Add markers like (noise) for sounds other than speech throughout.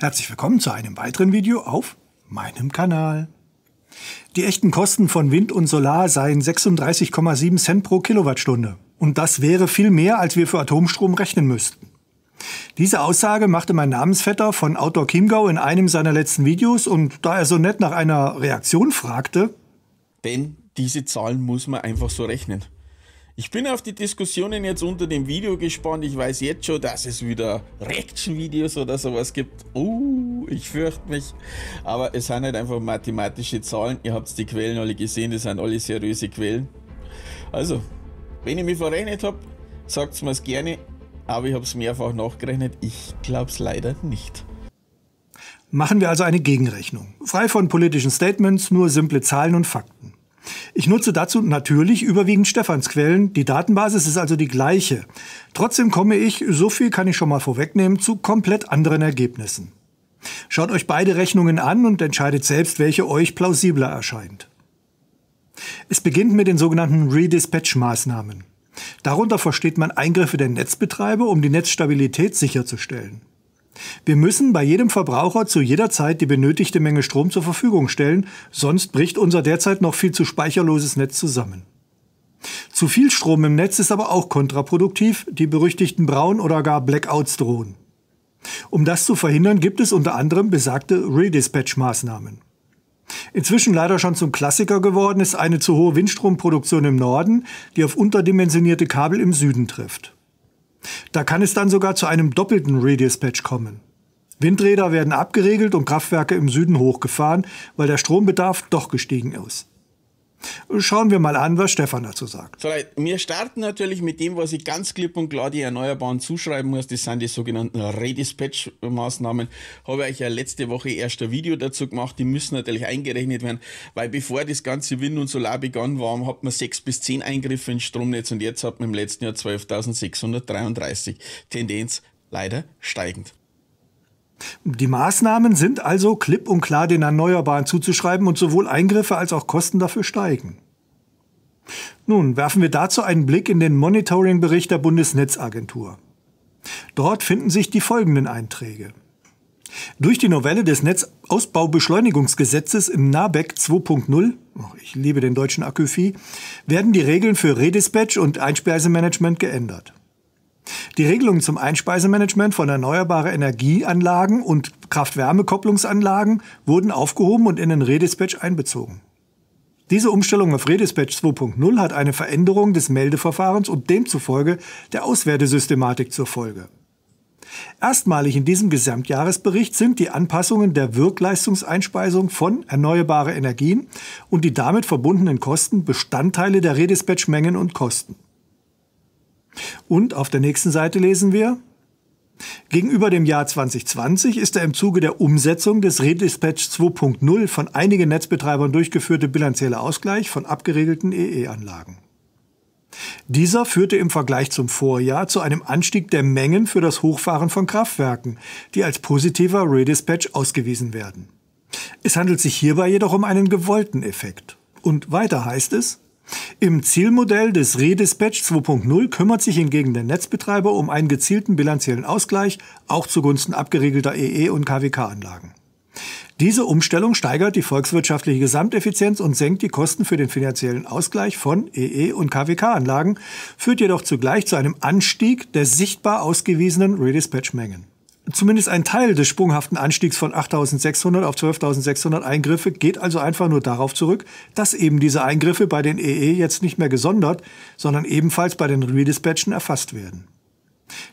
Herzlich willkommen zu einem weiteren Video auf meinem Kanal. Die echten Kosten von Wind und Solar seien 36,7 Cent pro Kilowattstunde. Und das wäre viel mehr, als wir für Atomstrom rechnen müssten. Diese Aussage machte mein Namensvetter von Outdoor Chiemgau in einem seiner letzten Videos und da er so nett nach einer Reaktion fragte, denn diese Zahlen muss man einfach so rechnen. Ich bin auf die Diskussionen jetzt unter dem Video gespannt. Ich weiß jetzt schon, dass es wieder Reaction-Videos oder sowas gibt. Uh, ich fürchte mich. Aber es sind halt einfach mathematische Zahlen. Ihr habt die Quellen alle gesehen. Das sind alle seriöse Quellen. Also, wenn ich mich verrechnet habe, sagt es mir gerne. Aber ich habe es mehrfach nachgerechnet. Ich glaube es leider nicht. Machen wir also eine Gegenrechnung. Frei von politischen Statements, nur simple Zahlen und Fakten. Ich nutze dazu natürlich überwiegend Stefans Quellen. Die Datenbasis ist also die gleiche. Trotzdem komme ich, so viel kann ich schon mal vorwegnehmen, zu komplett anderen Ergebnissen. Schaut euch beide Rechnungen an und entscheidet selbst, welche euch plausibler erscheint. Es beginnt mit den sogenannten Redispatch-Maßnahmen. Darunter versteht man Eingriffe der Netzbetreiber, um die Netzstabilität sicherzustellen. Wir müssen bei jedem Verbraucher zu jeder Zeit die benötigte Menge Strom zur Verfügung stellen, sonst bricht unser derzeit noch viel zu speicherloses Netz zusammen. Zu viel Strom im Netz ist aber auch kontraproduktiv, die berüchtigten Braun- oder gar Blackouts drohen. Um das zu verhindern, gibt es unter anderem besagte Redispatch-Maßnahmen. Inzwischen leider schon zum Klassiker geworden ist eine zu hohe Windstromproduktion im Norden, die auf unterdimensionierte Kabel im Süden trifft. Da kann es dann sogar zu einem doppelten Redispatch kommen. Windräder werden abgeregelt und Kraftwerke im Süden hochgefahren, weil der Strombedarf doch gestiegen ist. Schauen wir mal an, was Stefan dazu sagt. So, Leute, wir starten natürlich mit dem, was ich ganz klipp und klar die Erneuerbaren zuschreiben muss. Das sind die sogenannten Redispatch-Maßnahmen. Habe ich ja letzte Woche erst ein Video dazu gemacht. Die müssen natürlich eingerechnet werden, weil bevor das ganze Wind und Solar begann war, hat man sechs bis zehn Eingriffe ins Stromnetz und jetzt hat man im letzten Jahr 12.633. Tendenz leider steigend. Die Maßnahmen sind also klipp und klar den Erneuerbaren zuzuschreiben und sowohl Eingriffe als auch Kosten dafür steigen. Nun werfen wir dazu einen Blick in den Monitoring-Bericht der Bundesnetzagentur. Dort finden sich die folgenden Einträge. Durch die Novelle des Netzausbaubeschleunigungsgesetzes im NABEC 2.0, ich liebe den deutschen Akkufi, werden die Regeln für Redispatch und Einspeisemanagement geändert. Die Regelungen zum Einspeisemanagement von erneuerbaren Energieanlagen und Kraft-Wärme-Kopplungsanlagen wurden aufgehoben und in den Redispatch einbezogen. Diese Umstellung auf Redispatch 2.0 hat eine Veränderung des Meldeverfahrens und demzufolge der Auswertesystematik zur Folge. Erstmalig in diesem Gesamtjahresbericht sind die Anpassungen der Wirkleistungseinspeisung von erneuerbaren Energien und die damit verbundenen Kosten Bestandteile der Redispatch-Mengen und Kosten. Und auf der nächsten Seite lesen wir, Gegenüber dem Jahr 2020 ist der im Zuge der Umsetzung des Redispatch 2.0 von einigen Netzbetreibern durchgeführte bilanzielle Ausgleich von abgeregelten EE-Anlagen. Dieser führte im Vergleich zum Vorjahr zu einem Anstieg der Mengen für das Hochfahren von Kraftwerken, die als positiver Redispatch ausgewiesen werden. Es handelt sich hierbei jedoch um einen gewollten Effekt. Und weiter heißt es, im Zielmodell des Redispatch 2.0 kümmert sich hingegen der Netzbetreiber um einen gezielten bilanziellen Ausgleich, auch zugunsten abgeriegelter EE- und KWK-Anlagen. Diese Umstellung steigert die volkswirtschaftliche Gesamteffizienz und senkt die Kosten für den finanziellen Ausgleich von EE- e und KWK-Anlagen, führt jedoch zugleich zu einem Anstieg der sichtbar ausgewiesenen Redispatch-Mengen zumindest ein Teil des sprunghaften Anstiegs von 8.600 auf 12.600 Eingriffe geht also einfach nur darauf zurück, dass eben diese Eingriffe bei den EE e jetzt nicht mehr gesondert, sondern ebenfalls bei den Redispatchen erfasst werden.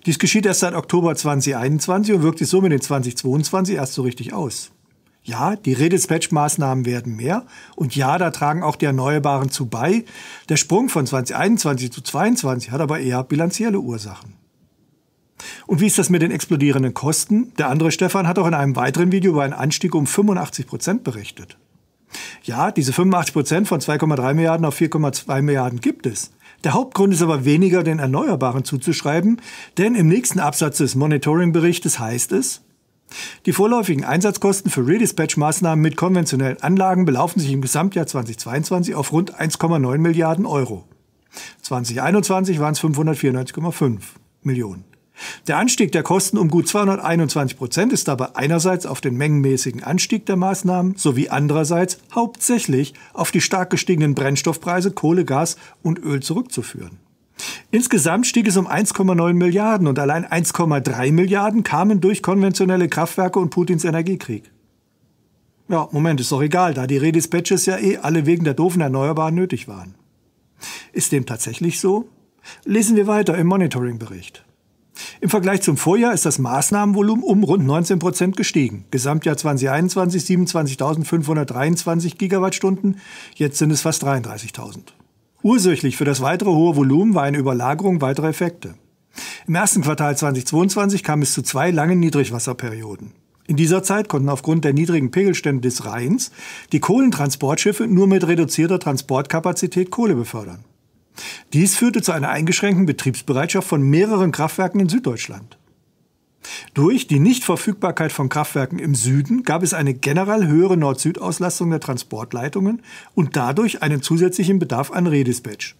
Dies geschieht erst seit Oktober 2021 und wirkt sich somit in 2022 erst so richtig aus. Ja, die Redispatch-Maßnahmen werden mehr und ja, da tragen auch die Erneuerbaren zu bei. Der Sprung von 2021 zu 2022 hat aber eher bilanzielle Ursachen. Und wie ist das mit den explodierenden Kosten? Der andere Stefan hat auch in einem weiteren Video über einen Anstieg um 85 Prozent berichtet. Ja, diese 85 Prozent von 2,3 Milliarden auf 4,2 Milliarden gibt es. Der Hauptgrund ist aber weniger den Erneuerbaren zuzuschreiben, denn im nächsten Absatz des Monitoring-Berichtes heißt es, die vorläufigen Einsatzkosten für Redispatch-Maßnahmen mit konventionellen Anlagen belaufen sich im Gesamtjahr 2022 auf rund 1,9 Milliarden Euro. 2021 waren es 594,5 Millionen. Der Anstieg der Kosten um gut 221 Prozent ist dabei einerseits auf den mengenmäßigen Anstieg der Maßnahmen sowie andererseits hauptsächlich auf die stark gestiegenen Brennstoffpreise Kohle, Gas und Öl zurückzuführen. Insgesamt stieg es um 1,9 Milliarden und allein 1,3 Milliarden kamen durch konventionelle Kraftwerke und Putins Energiekrieg. Ja, Moment, ist doch egal, da die Redispatches ja eh alle wegen der doofen Erneuerbaren nötig waren. Ist dem tatsächlich so? Lesen wir weiter im Monitoring-Bericht. Im Vergleich zum Vorjahr ist das Maßnahmenvolumen um rund 19 Prozent gestiegen. Gesamtjahr 2021 27.523 Gigawattstunden, jetzt sind es fast 33.000. Ursächlich für das weitere hohe Volumen war eine Überlagerung weiterer Effekte. Im ersten Quartal 2022 kam es zu zwei langen Niedrigwasserperioden. In dieser Zeit konnten aufgrund der niedrigen Pegelstände des Rheins die Kohlentransportschiffe nur mit reduzierter Transportkapazität Kohle befördern. Dies führte zu einer eingeschränkten Betriebsbereitschaft von mehreren Kraftwerken in Süddeutschland. Durch die Nichtverfügbarkeit von Kraftwerken im Süden gab es eine generell höhere Nord-Süd-Auslastung der Transportleitungen und dadurch einen zusätzlichen Bedarf an Redispatch.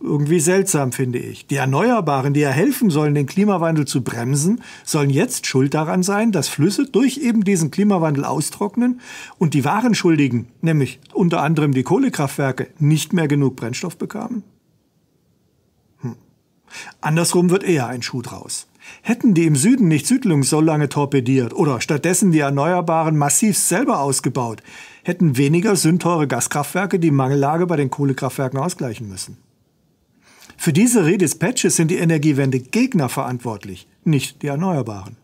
Irgendwie seltsam, finde ich. Die Erneuerbaren, die ja helfen sollen, den Klimawandel zu bremsen, sollen jetzt schuld daran sein, dass Flüsse durch eben diesen Klimawandel austrocknen und die wahren Schuldigen, nämlich unter anderem die Kohlekraftwerke, nicht mehr genug Brennstoff bekamen? Hm. Andersrum wird eher ein Schuh draus. Hätten die im Süden nicht Südlungs so lange torpediert oder stattdessen die Erneuerbaren massiv selber ausgebaut, hätten weniger sündteure Gaskraftwerke die Mangellage bei den Kohlekraftwerken ausgleichen müssen. Für diese Redispatches sind die Energiewende-Gegner verantwortlich, nicht die Erneuerbaren.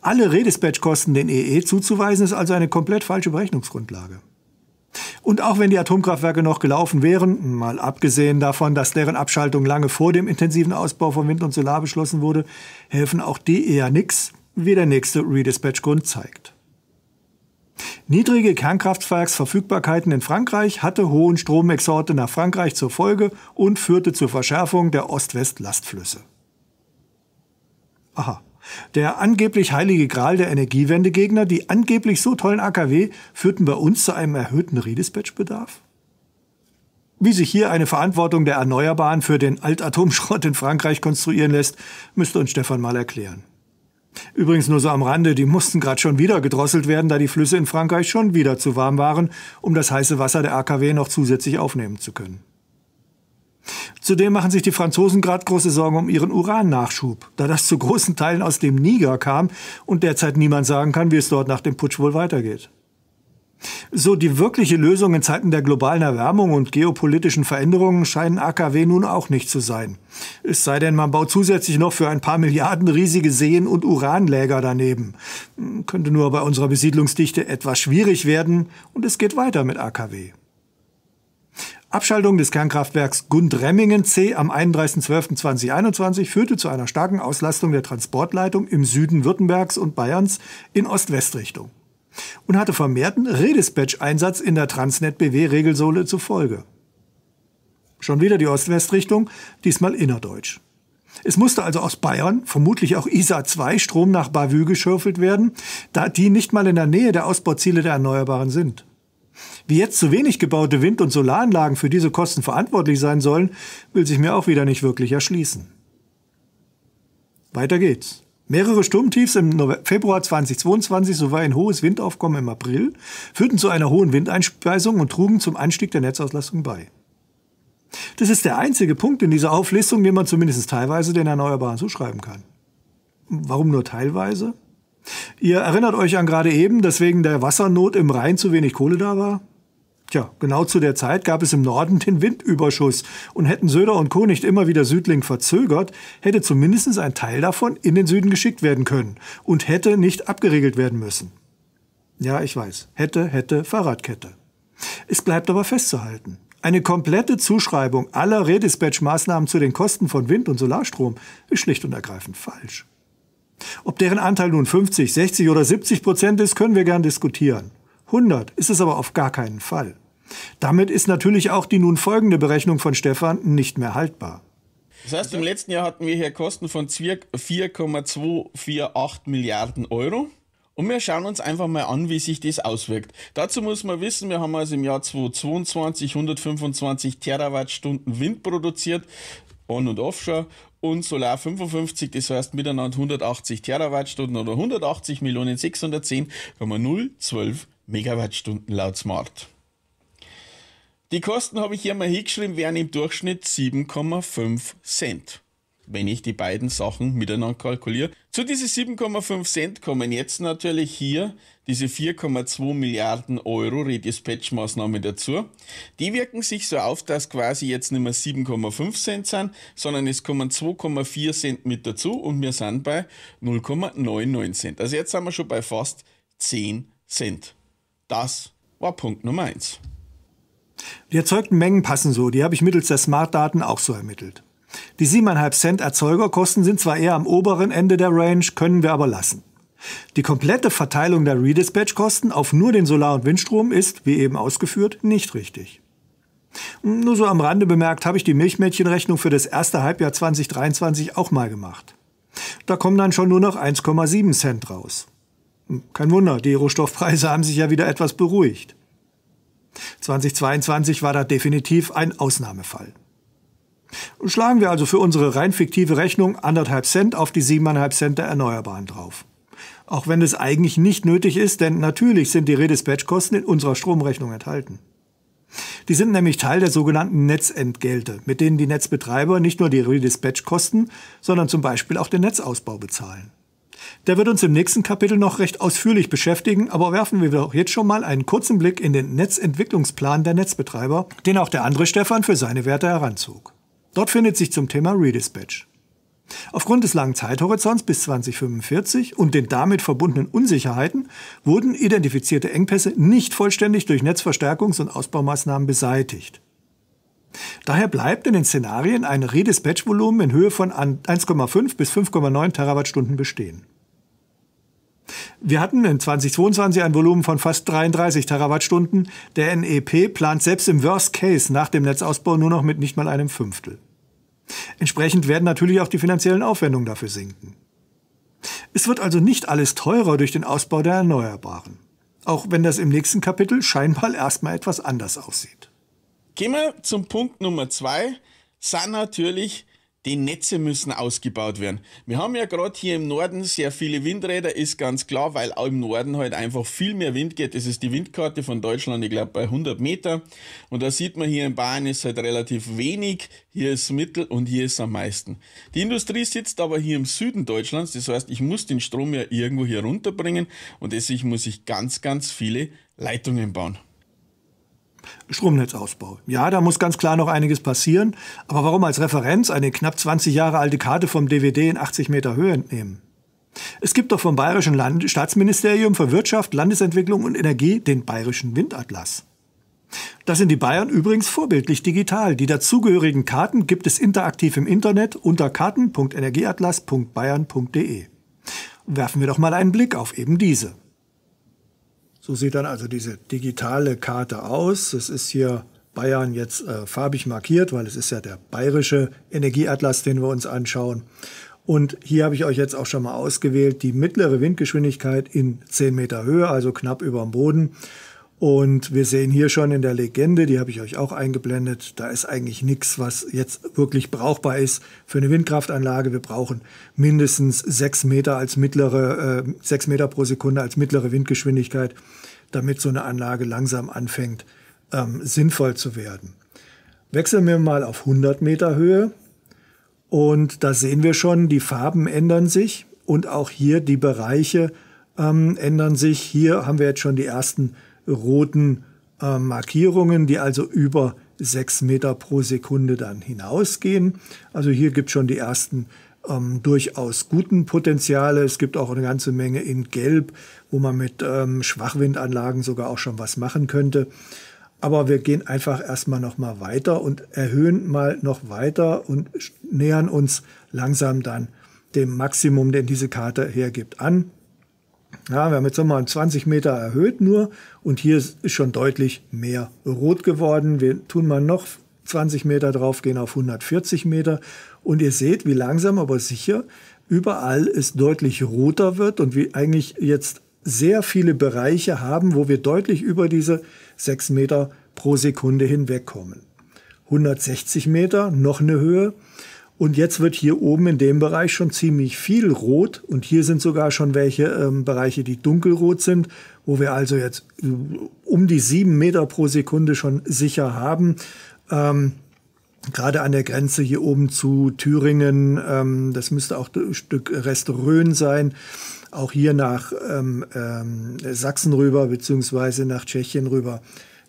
Alle Redispatch-Kosten den EE e zuzuweisen, ist also eine komplett falsche Berechnungsgrundlage. Und auch wenn die Atomkraftwerke noch gelaufen wären, mal abgesehen davon, dass deren Abschaltung lange vor dem intensiven Ausbau von Wind und Solar beschlossen wurde, helfen auch die eher nix, wie der nächste Redispatch-Grund zeigt. Niedrige Kernkraftwerksverfügbarkeiten in Frankreich hatte hohen Stromexorte nach Frankreich zur Folge und führte zur Verschärfung der Ost-West-Lastflüsse. Aha. Der angeblich heilige Gral der Energiewendegegner, die angeblich so tollen AKW, führten bei uns zu einem erhöhten Redispatch-Bedarf? Wie sich hier eine Verantwortung der Erneuerbaren für den Altatomschrott in Frankreich konstruieren lässt, müsste uns Stefan mal erklären. Übrigens nur so am Rande, die mussten gerade schon wieder gedrosselt werden, da die Flüsse in Frankreich schon wieder zu warm waren, um das heiße Wasser der AKW noch zusätzlich aufnehmen zu können. Zudem machen sich die Franzosen gerade große Sorgen um ihren Urannachschub, da das zu großen Teilen aus dem Niger kam und derzeit niemand sagen kann, wie es dort nach dem Putsch wohl weitergeht. So die wirkliche Lösung in Zeiten der globalen Erwärmung und geopolitischen Veränderungen scheinen AKW nun auch nicht zu sein. Es sei denn, man baut zusätzlich noch für ein paar Milliarden riesige Seen und Uranläger daneben. Könnte nur bei unserer Besiedlungsdichte etwas schwierig werden und es geht weiter mit AKW. Abschaltung des Kernkraftwerks Gundremmingen C am 31.12.2021 führte zu einer starken Auslastung der Transportleitung im Süden Württembergs und Bayerns in Ost-West-Richtung und hatte vermehrten Redispatch-Einsatz in der Transnet-BW-Regelsohle zufolge. Schon wieder die Ost-West-Richtung, diesmal innerdeutsch. Es musste also aus Bayern, vermutlich auch ISA 2, Strom nach Bavü geschürfelt werden, da die nicht mal in der Nähe der Ausbauziele der Erneuerbaren sind. Wie jetzt zu wenig gebaute Wind- und Solaranlagen für diese Kosten verantwortlich sein sollen, will sich mir auch wieder nicht wirklich erschließen. Weiter geht's. Mehrere Sturmtiefs im Februar 2022 sowie ein hohes Windaufkommen im April führten zu einer hohen Windeinspeisung und trugen zum Anstieg der Netzauslastung bei. Das ist der einzige Punkt in dieser Auflistung, den man zumindest teilweise den Erneuerbaren zuschreiben kann. Warum nur teilweise? Ihr erinnert euch an gerade eben, dass wegen der Wassernot im Rhein zu wenig Kohle da war? Tja, genau zu der Zeit gab es im Norden den Windüberschuss und hätten Söder und Co. nicht immer wieder Südling verzögert, hätte zumindest ein Teil davon in den Süden geschickt werden können und hätte nicht abgeregelt werden müssen. Ja, ich weiß, hätte, hätte, Fahrradkette. Es bleibt aber festzuhalten. Eine komplette Zuschreibung aller Redispatch-Maßnahmen zu den Kosten von Wind- und Solarstrom ist schlicht und ergreifend falsch. Ob deren Anteil nun 50, 60 oder 70 Prozent ist, können wir gern diskutieren. 100 ist es aber auf gar keinen Fall. Damit ist natürlich auch die nun folgende Berechnung von Stefan nicht mehr haltbar. Das heißt, im letzten Jahr hatten wir hier Kosten von 4,248 Milliarden Euro. Und wir schauen uns einfach mal an, wie sich das auswirkt. Dazu muss man wissen, wir haben also im Jahr 2022 125 Terawattstunden Wind produziert, on und offshore, und Solar 55, das heißt miteinander 180 Terawattstunden oder 180 Millionen 610,012 Megawattstunden laut Smart. Die Kosten habe ich hier mal hingeschrieben, wären im Durchschnitt 7,5 Cent. Wenn ich die beiden Sachen miteinander kalkuliere. Zu diesen 7,5 Cent kommen jetzt natürlich hier diese 4,2 Milliarden Euro Redispatch-Maßnahmen dazu. Die wirken sich so auf, dass quasi jetzt nicht mehr 7,5 Cent sind, sondern es kommen 2,4 Cent mit dazu und wir sind bei 0,99 Cent. Also jetzt sind wir schon bei fast 10 Cent. Das war Punkt Nummer eins. Die erzeugten Mengen passen so, die habe ich mittels der Smart-Daten auch so ermittelt. Die 7,5 Cent Erzeugerkosten sind zwar eher am oberen Ende der Range, können wir aber lassen. Die komplette Verteilung der Redispatch-Kosten auf nur den Solar- und Windstrom ist, wie eben ausgeführt, nicht richtig. Nur so am Rande bemerkt, habe ich die Milchmädchenrechnung für das erste Halbjahr 2023 auch mal gemacht. Da kommen dann schon nur noch 1,7 Cent raus. Kein Wunder, die Rohstoffpreise haben sich ja wieder etwas beruhigt. 2022 war da definitiv ein Ausnahmefall. Schlagen wir also für unsere rein fiktive Rechnung anderthalb Cent auf die siebeneinhalb Cent der Erneuerbaren drauf. Auch wenn es eigentlich nicht nötig ist, denn natürlich sind die Redispatchkosten in unserer Stromrechnung enthalten. Die sind nämlich Teil der sogenannten Netzentgelte, mit denen die Netzbetreiber nicht nur die Redispatchkosten, sondern zum Beispiel auch den Netzausbau bezahlen. Der wird uns im nächsten Kapitel noch recht ausführlich beschäftigen, aber werfen wir doch jetzt schon mal einen kurzen Blick in den Netzentwicklungsplan der Netzbetreiber, den auch der andere Stefan für seine Werte heranzog. Dort findet sich zum Thema Redispatch. Aufgrund des langen Zeithorizonts bis 2045 und den damit verbundenen Unsicherheiten wurden identifizierte Engpässe nicht vollständig durch Netzverstärkungs- und Ausbaumaßnahmen beseitigt. Daher bleibt in den Szenarien ein Redispatch-Volumen in Höhe von 1,5 bis 5,9 Terawattstunden bestehen. Wir hatten in 2022 ein Volumen von fast 33 Terawattstunden. Der NEP plant selbst im Worst Case nach dem Netzausbau nur noch mit nicht mal einem Fünftel. Entsprechend werden natürlich auch die finanziellen Aufwendungen dafür sinken. Es wird also nicht alles teurer durch den Ausbau der Erneuerbaren. Auch wenn das im nächsten Kapitel scheinbar (laughs) erstmal etwas anders aussieht. Gehen wir zum Punkt Nummer zwei, sind natürlich die Netze müssen ausgebaut werden. Wir haben ja gerade hier im Norden sehr viele Windräder, ist ganz klar, weil auch im Norden halt einfach viel mehr Wind geht. Das ist die Windkarte von Deutschland, ich glaube bei 100 Meter. Und da sieht man hier in Bayern ist halt relativ wenig, hier ist Mittel und hier ist am meisten. Die Industrie sitzt aber hier im Süden Deutschlands, das heißt, ich muss den Strom ja irgendwo hier runterbringen und deswegen muss ich ganz, ganz viele Leitungen bauen. Stromnetzausbau. Ja, da muss ganz klar noch einiges passieren. Aber warum als Referenz eine knapp 20 Jahre alte Karte vom DWD in 80 Meter Höhe entnehmen? Es gibt doch vom Bayerischen Land Staatsministerium für Wirtschaft, Landesentwicklung und Energie den Bayerischen Windatlas. Das sind die Bayern übrigens vorbildlich digital. Die dazugehörigen Karten gibt es interaktiv im Internet unter karten.energieatlas.bayern.de. Werfen wir doch mal einen Blick auf eben diese. So sieht dann also diese digitale Karte aus. Es ist hier Bayern jetzt äh, farbig markiert, weil es ist ja der bayerische Energieatlas, den wir uns anschauen. Und hier habe ich euch jetzt auch schon mal ausgewählt die mittlere Windgeschwindigkeit in 10 Meter Höhe, also knapp über dem Boden. Und wir sehen hier schon in der Legende, die habe ich euch auch eingeblendet, da ist eigentlich nichts, was jetzt wirklich brauchbar ist für eine Windkraftanlage. Wir brauchen mindestens sechs Meter als mittlere, äh, 6 Meter pro Sekunde als mittlere Windgeschwindigkeit, damit so eine Anlage langsam anfängt, ähm, sinnvoll zu werden. Wechseln wir mal auf 100 Meter Höhe und da sehen wir schon, die Farben ändern sich und auch hier die Bereiche ähm, ändern sich. Hier haben wir jetzt schon die ersten roten äh, Markierungen, die also über 6 Meter pro Sekunde dann hinausgehen. Also hier gibt es schon die ersten ähm, durchaus guten Potenziale. Es gibt auch eine ganze Menge in Gelb, wo man mit ähm, Schwachwindanlagen sogar auch schon was machen könnte. Aber wir gehen einfach erstmal nochmal weiter und erhöhen mal noch weiter und nähern uns langsam dann dem Maximum, den diese Karte hergibt, an. Ja, wir haben jetzt nochmal 20 Meter erhöht nur und hier ist schon deutlich mehr rot geworden. Wir tun mal noch 20 Meter drauf, gehen auf 140 Meter und ihr seht, wie langsam aber sicher überall es deutlich roter wird und wie eigentlich jetzt sehr viele Bereiche haben, wo wir deutlich über diese 6 Meter pro Sekunde hinwegkommen. 160 Meter, noch eine Höhe. Und jetzt wird hier oben in dem Bereich schon ziemlich viel rot und hier sind sogar schon welche ähm, Bereiche, die dunkelrot sind, wo wir also jetzt äh, um die sieben Meter pro Sekunde schon sicher haben. Ähm, gerade an der Grenze hier oben zu Thüringen, ähm, das müsste auch ein Stück Rhön sein, auch hier nach ähm, ähm, Sachsen rüber beziehungsweise nach Tschechien rüber.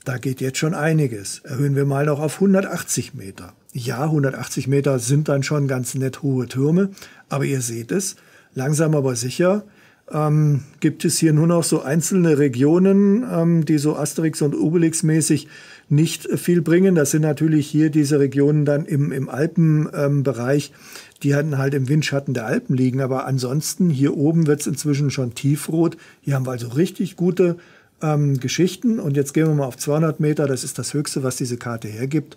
Da geht jetzt schon einiges. Erhöhen wir mal noch auf 180 Meter. Ja, 180 Meter sind dann schon ganz nett hohe Türme, aber ihr seht es, langsam aber sicher ähm, gibt es hier nur noch so einzelne Regionen, ähm, die so Asterix und Obelix mäßig nicht viel bringen. Das sind natürlich hier diese Regionen dann im, im Alpenbereich, ähm, die hatten halt im Windschatten der Alpen liegen. Aber ansonsten hier oben wird es inzwischen schon tiefrot. Hier haben wir also richtig gute ähm, Geschichten. Und jetzt gehen wir mal auf 200 Meter, das ist das Höchste, was diese Karte hergibt.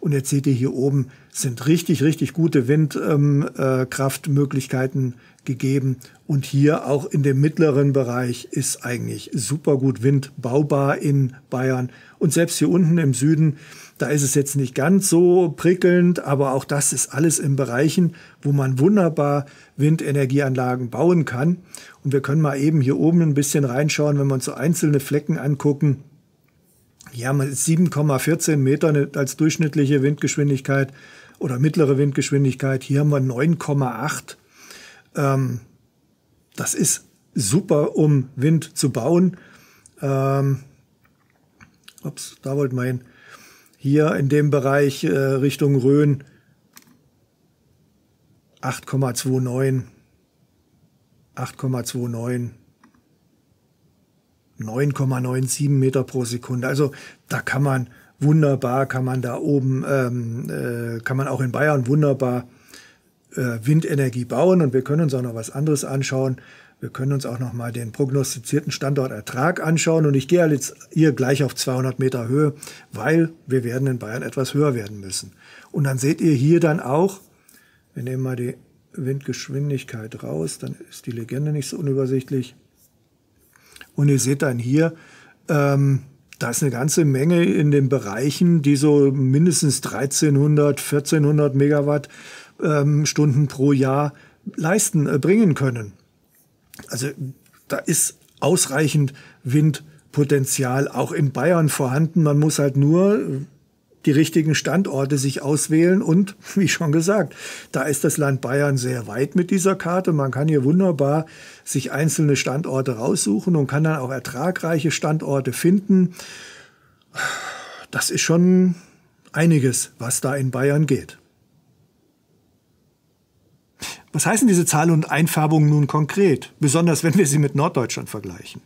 Und jetzt seht ihr hier oben sind richtig, richtig gute Windkraftmöglichkeiten ähm, äh, gegeben. Und hier auch in dem mittleren Bereich ist eigentlich super gut Wind baubar in Bayern. Und selbst hier unten im Süden da ist es jetzt nicht ganz so prickelnd, aber auch das ist alles in Bereichen, wo man wunderbar Windenergieanlagen bauen kann. Und wir können mal eben hier oben ein bisschen reinschauen, wenn wir uns so einzelne Flecken angucken. Hier haben wir 7,14 Meter ne, als durchschnittliche Windgeschwindigkeit oder mittlere Windgeschwindigkeit. Hier haben wir 9,8. Ähm, das ist super, um Wind zu bauen. Ähm, ups, da wollte man hin hier in dem Bereich äh, Richtung Rhön 8,29, 8,29, 9,97 Meter pro Sekunde. Also da kann man wunderbar, kann man da oben, ähm, äh, kann man auch in Bayern wunderbar äh, Windenergie bauen und wir können uns auch noch was anderes anschauen. Wir können uns auch nochmal den prognostizierten Standortertrag anschauen und ich gehe jetzt hier gleich auf 200 Meter Höhe, weil wir werden in Bayern etwas höher werden müssen. Und dann seht ihr hier dann auch, wir nehmen mal die Windgeschwindigkeit raus, dann ist die Legende nicht so unübersichtlich. Und ihr seht dann hier, ähm, da ist eine ganze Menge in den Bereichen, die so mindestens 1300, 1400 Megawattstunden ähm, pro Jahr leisten, äh, bringen können. Also da ist ausreichend Windpotenzial auch in Bayern vorhanden. Man muss halt nur äh, die richtigen Standorte sich auswählen. Und (laughs) wie schon gesagt, da ist das Land Bayern sehr weit mit dieser Karte. Man kann hier wunderbar sich einzelne Standorte raussuchen und kann dann auch ertragreiche Standorte finden. Das ist schon einiges, was da in Bayern geht. Was heißen diese Zahlen und Einfärbungen nun konkret, besonders wenn wir sie mit Norddeutschland vergleichen?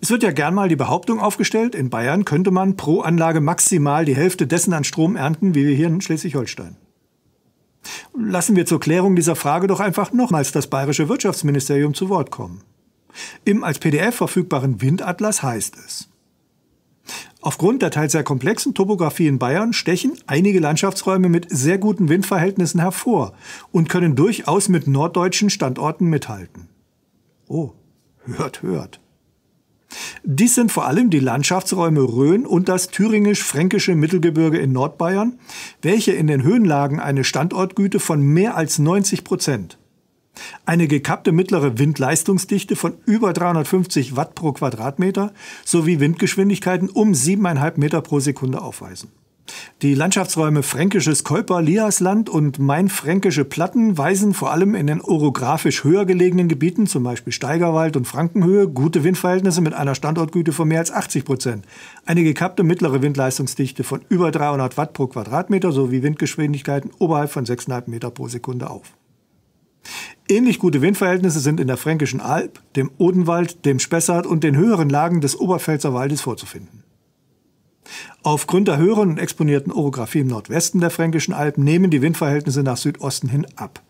Es wird ja gern mal die Behauptung aufgestellt, in Bayern könnte man pro Anlage maximal die Hälfte dessen an Strom ernten, wie wir hier in Schleswig-Holstein. Lassen wir zur Klärung dieser Frage doch einfach nochmals das bayerische Wirtschaftsministerium zu Wort kommen. Im als PDF verfügbaren Windatlas heißt es, Aufgrund der teils sehr komplexen Topografie in Bayern stechen einige Landschaftsräume mit sehr guten Windverhältnissen hervor und können durchaus mit norddeutschen Standorten mithalten. Oh, hört, hört. Dies sind vor allem die Landschaftsräume Rhön und das thüringisch-fränkische Mittelgebirge in Nordbayern, welche in den Höhenlagen eine Standortgüte von mehr als 90 Prozent eine gekappte mittlere Windleistungsdichte von über 350 Watt pro Quadratmeter sowie Windgeschwindigkeiten um 7,5 Meter pro Sekunde aufweisen. Die Landschaftsräume Fränkisches Keuper, Liasland und Mainfränkische Platten weisen vor allem in den orographisch höher gelegenen Gebieten, zum Beispiel Steigerwald und Frankenhöhe, gute Windverhältnisse mit einer Standortgüte von mehr als 80 Prozent. Eine gekappte mittlere Windleistungsdichte von über 300 Watt pro Quadratmeter sowie Windgeschwindigkeiten oberhalb von 6,5 Meter pro Sekunde auf. Ähnlich gute Windverhältnisse sind in der Fränkischen Alb, dem Odenwald, dem Spessart und den höheren Lagen des Oberpfälzer Waldes vorzufinden. Aufgrund der höheren und exponierten Orographie im Nordwesten der Fränkischen Alb nehmen die Windverhältnisse nach Südosten hin ab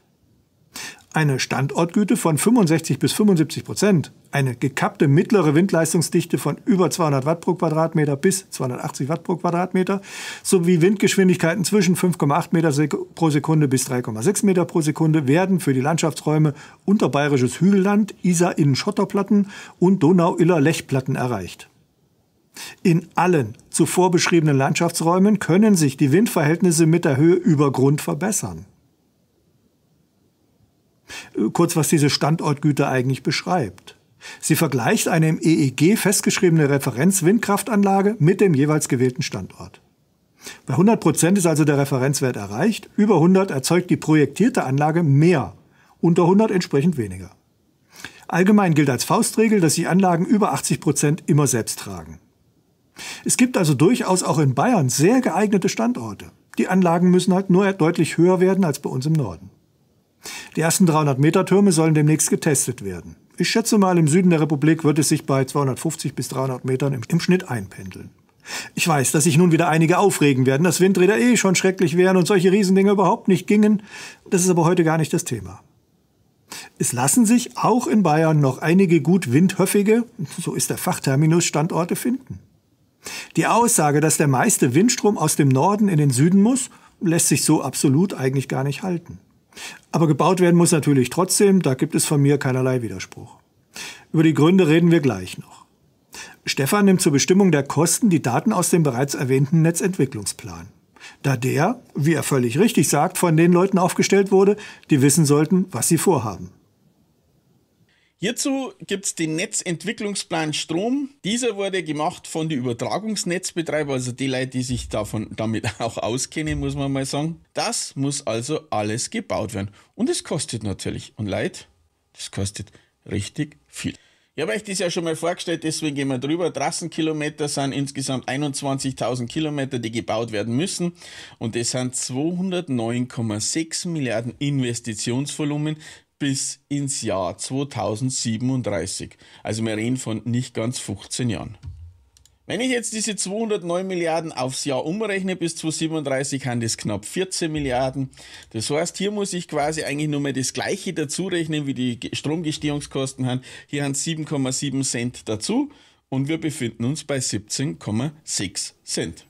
eine Standortgüte von 65 bis 75 Prozent, eine gekappte mittlere Windleistungsdichte von über 200 Watt pro Quadratmeter bis 280 Watt pro Quadratmeter sowie Windgeschwindigkeiten zwischen 5,8 Meter pro Sekunde bis 3,6 Meter pro Sekunde werden für die Landschaftsräume Unterbayerisches Hügelland, Isar-Innen-Schotterplatten und Donau-Iller-Lechplatten erreicht. In allen zuvor beschriebenen Landschaftsräumen können sich die Windverhältnisse mit der Höhe über Grund verbessern. Äh, kurz was diese Standortgüter eigentlich beschreibt. Sie vergleicht eine im EEG festgeschriebene Referenzwindkraftanlage mit dem jeweils gewählten Standort. Bei 100 Prozent ist also der Referenzwert erreicht, über 100 erzeugt die projektierte Anlage mehr, unter 100 entsprechend weniger. Allgemein gilt als Faustregel, dass die Anlagen über 80 Prozent immer selbst tragen. Es gibt also durchaus auch in Bayern sehr geeignete Standorte. Die Anlagen müssen halt nur deutlich höher werden als bei uns im Norden. Die ersten 300 Meter Türme sollen demnächst getestet werden. Ich schätze mal, im Süden der Republik wird es sich bei 250 bis 300 Metern im, im Schnitt einpendeln. Ich weiß, dass sich nun wieder einige aufregen werden, dass Windräder eh schon schrecklich wären und solche Riesendinge überhaupt nicht gingen. Das ist aber heute gar nicht das Thema. Es lassen sich auch in Bayern noch einige gut windhöffige, so ist der Fachterminus, Standorte finden. Die Aussage, dass der meiste Windstrom aus dem Norden in den Süden muss, lässt sich so absolut eigentlich gar nicht halten. Aber gebaut werden muss natürlich trotzdem, da gibt es von mir keinerlei Widerspruch. Über die Gründe reden wir gleich noch. Stefan nimmt zur Bestimmung der Kosten die Daten aus dem bereits erwähnten Netzentwicklungsplan. Da der, wie er völlig richtig sagt, von den Leuten aufgestellt wurde, die wissen sollten, was sie vorhaben. Hierzu gibt es den Netzentwicklungsplan Strom. Dieser wurde gemacht von den Übertragungsnetzbetreibern, also die Leute, die sich davon, damit (laughs) auch auskennen, muss man mal sagen. Das muss also alles gebaut werden. Und es kostet natürlich. Und Leute, das kostet richtig viel. Ich habe euch das ja schon mal vorgestellt, deswegen gehen wir drüber. Trassenkilometer sind insgesamt 21.000 Kilometer, die gebaut werden müssen. Und das sind 209,6 Milliarden Investitionsvolumen bis ins Jahr 2037. Also wir reden von nicht ganz 15 Jahren. Wenn ich jetzt diese 209 Milliarden aufs Jahr umrechne bis 2037, haben das knapp 14 Milliarden. Das heißt, hier muss ich quasi eigentlich nur mal das gleiche dazu rechnen, wie die Stromgestehungskosten haben. Hier haben 7,7 Cent dazu und wir befinden uns bei 17,6 Cent.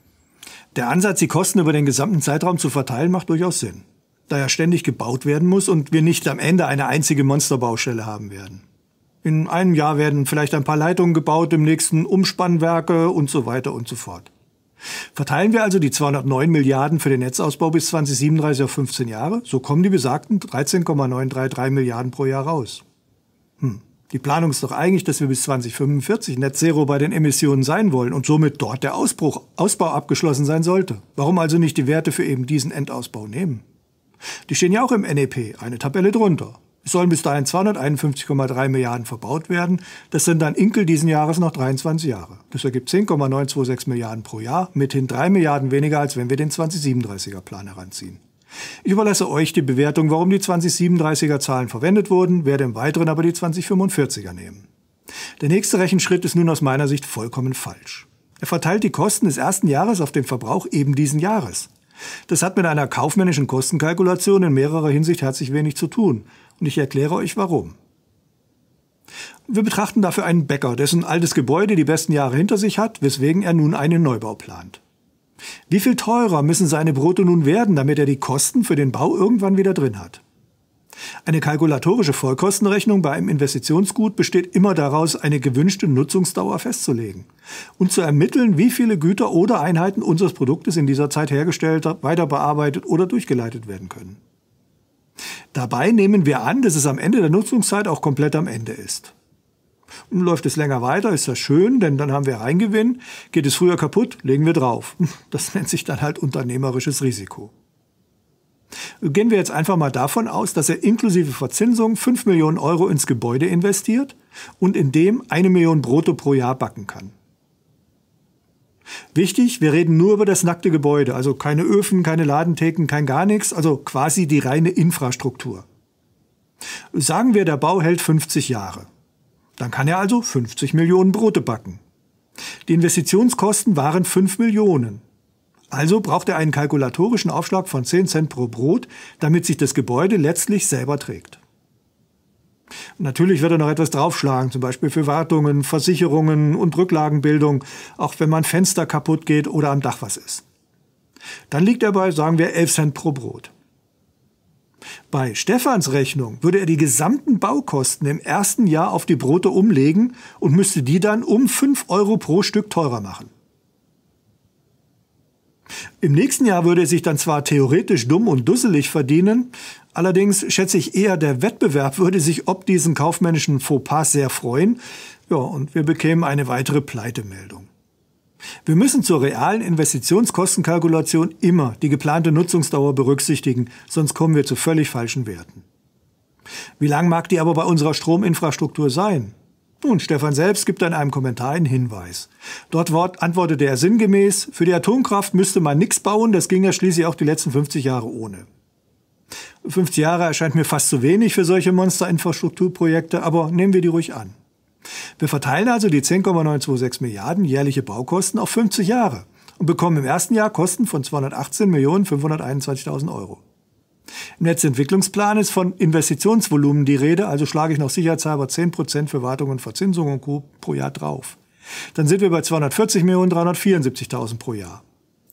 Der Ansatz, die Kosten über den gesamten Zeitraum zu verteilen, macht durchaus Sinn da ja ständig gebaut werden muss und wir nicht am Ende eine einzige Monsterbaustelle haben werden. In einem Jahr werden vielleicht ein paar Leitungen gebaut, im nächsten Umspannwerke und so weiter und so fort. Verteilen wir also die 209 Milliarden für den Netzausbau bis 2037 auf 15 Jahre, so kommen die besagten 13,933 Milliarden pro Jahr raus. Hm. Die Planung ist doch eigentlich, dass wir bis 2045 Net Zero bei den Emissionen sein wollen und somit dort der Ausbruch, Ausbau abgeschlossen sein sollte. Warum also nicht die Werte für eben diesen Endausbau nehmen? Die stehen ja auch im NEP, eine Tabelle drunter. Es sollen bis dahin 251,3 Milliarden verbaut werden. Das sind dann Inkel diesen Jahres noch 23 Jahre. Das ergibt 10,926 Milliarden pro Jahr, mithin 3 Milliarden weniger, als wenn wir den 2037er-Plan heranziehen. Ich überlasse euch die Bewertung, warum die 2037er-Zahlen verwendet wurden, werde im Weiteren aber die 2045er nehmen. Der nächste Rechenschritt ist nun aus meiner Sicht vollkommen falsch. Er verteilt die Kosten des ersten Jahres auf den Verbrauch eben diesen Jahres. Das hat mit einer kaufmännischen Kostenkalkulation in mehrerer Hinsicht herzlich wenig zu tun. Und ich erkläre euch warum. Wir betrachten dafür einen Bäcker, dessen altes Gebäude die besten Jahre hinter sich hat, weswegen er nun einen Neubau plant. Wie viel teurer müssen seine Brote nun werden, damit er die Kosten für den Bau irgendwann wieder drin hat? Eine kalkulatorische Vollkostenrechnung bei einem Investitionsgut besteht immer daraus, eine gewünschte Nutzungsdauer festzulegen und zu ermitteln, wie viele Güter oder Einheiten unseres Produktes in dieser Zeit hergestellt, weiter bearbeitet oder durchgeleitet werden können. Dabei nehmen wir an, dass es am Ende der Nutzungszeit auch komplett am Ende ist. Und läuft es länger weiter, ist das schön, denn dann haben wir Reingewinn. Geht es früher kaputt, legen wir drauf. Das nennt sich dann halt unternehmerisches Risiko. Gehen wir jetzt einfach mal davon aus, dass er inklusive Verzinsung 5 Millionen Euro ins Gebäude investiert und in dem eine Million Brutto pro Jahr backen kann. Wichtig, wir reden nur über das nackte Gebäude, also keine Öfen, keine Ladentheken, kein gar nichts, also quasi die reine Infrastruktur. Sagen wir, der Bau hält 50 Jahre. Dann kann er also 50 Millionen Brote backen. Die Investitionskosten waren 5 Millionen. Also braucht er einen kalkulatorischen Aufschlag von 10 Cent pro Brot, damit sich das Gebäude letztlich selber trägt. Natürlich wird er noch etwas draufschlagen, zum Beispiel für Wartungen, Versicherungen und Rücklagenbildung, auch wenn man Fenster kaputt geht oder am Dach was ist. Dann liegt er bei, sagen wir, 11 Cent pro Brot. Bei Stefans Rechnung würde er die gesamten Baukosten im ersten Jahr auf die Brote umlegen und müsste die dann um 5 Euro pro Stück teurer machen. Im nächsten Jahr würde er sich dann zwar theoretisch dumm und dusselig verdienen, allerdings schätze ich eher, der Wettbewerb würde sich ob diesen kaufmännischen Fauxpas sehr freuen, ja, und wir bekämen eine weitere Pleitemeldung. Wir müssen zur realen Investitionskostenkalkulation immer die geplante Nutzungsdauer berücksichtigen, sonst kommen wir zu völlig falschen Werten. Wie lang mag die aber bei unserer Strominfrastruktur sein? Nun, Stefan selbst gibt an einem Kommentar einen Hinweis. Dort antwortete er sinngemäß, für die Atomkraft müsste man nichts bauen, das ging ja schließlich auch die letzten 50 Jahre ohne. 50 Jahre erscheint mir fast zu wenig für solche Monsterinfrastrukturprojekte, aber nehmen wir die ruhig an. Wir verteilen also die 10,926 Milliarden jährliche Baukosten auf 50 Jahre und bekommen im ersten Jahr Kosten von 218.521.000 Euro. Im Netzentwicklungsplan ist von Investitionsvolumen die Rede, also schlage ich noch sicherheitshalber 10% für Wartung und Verzinsung und Co. pro Jahr drauf. Dann sind wir bei 240.374.000 pro Jahr.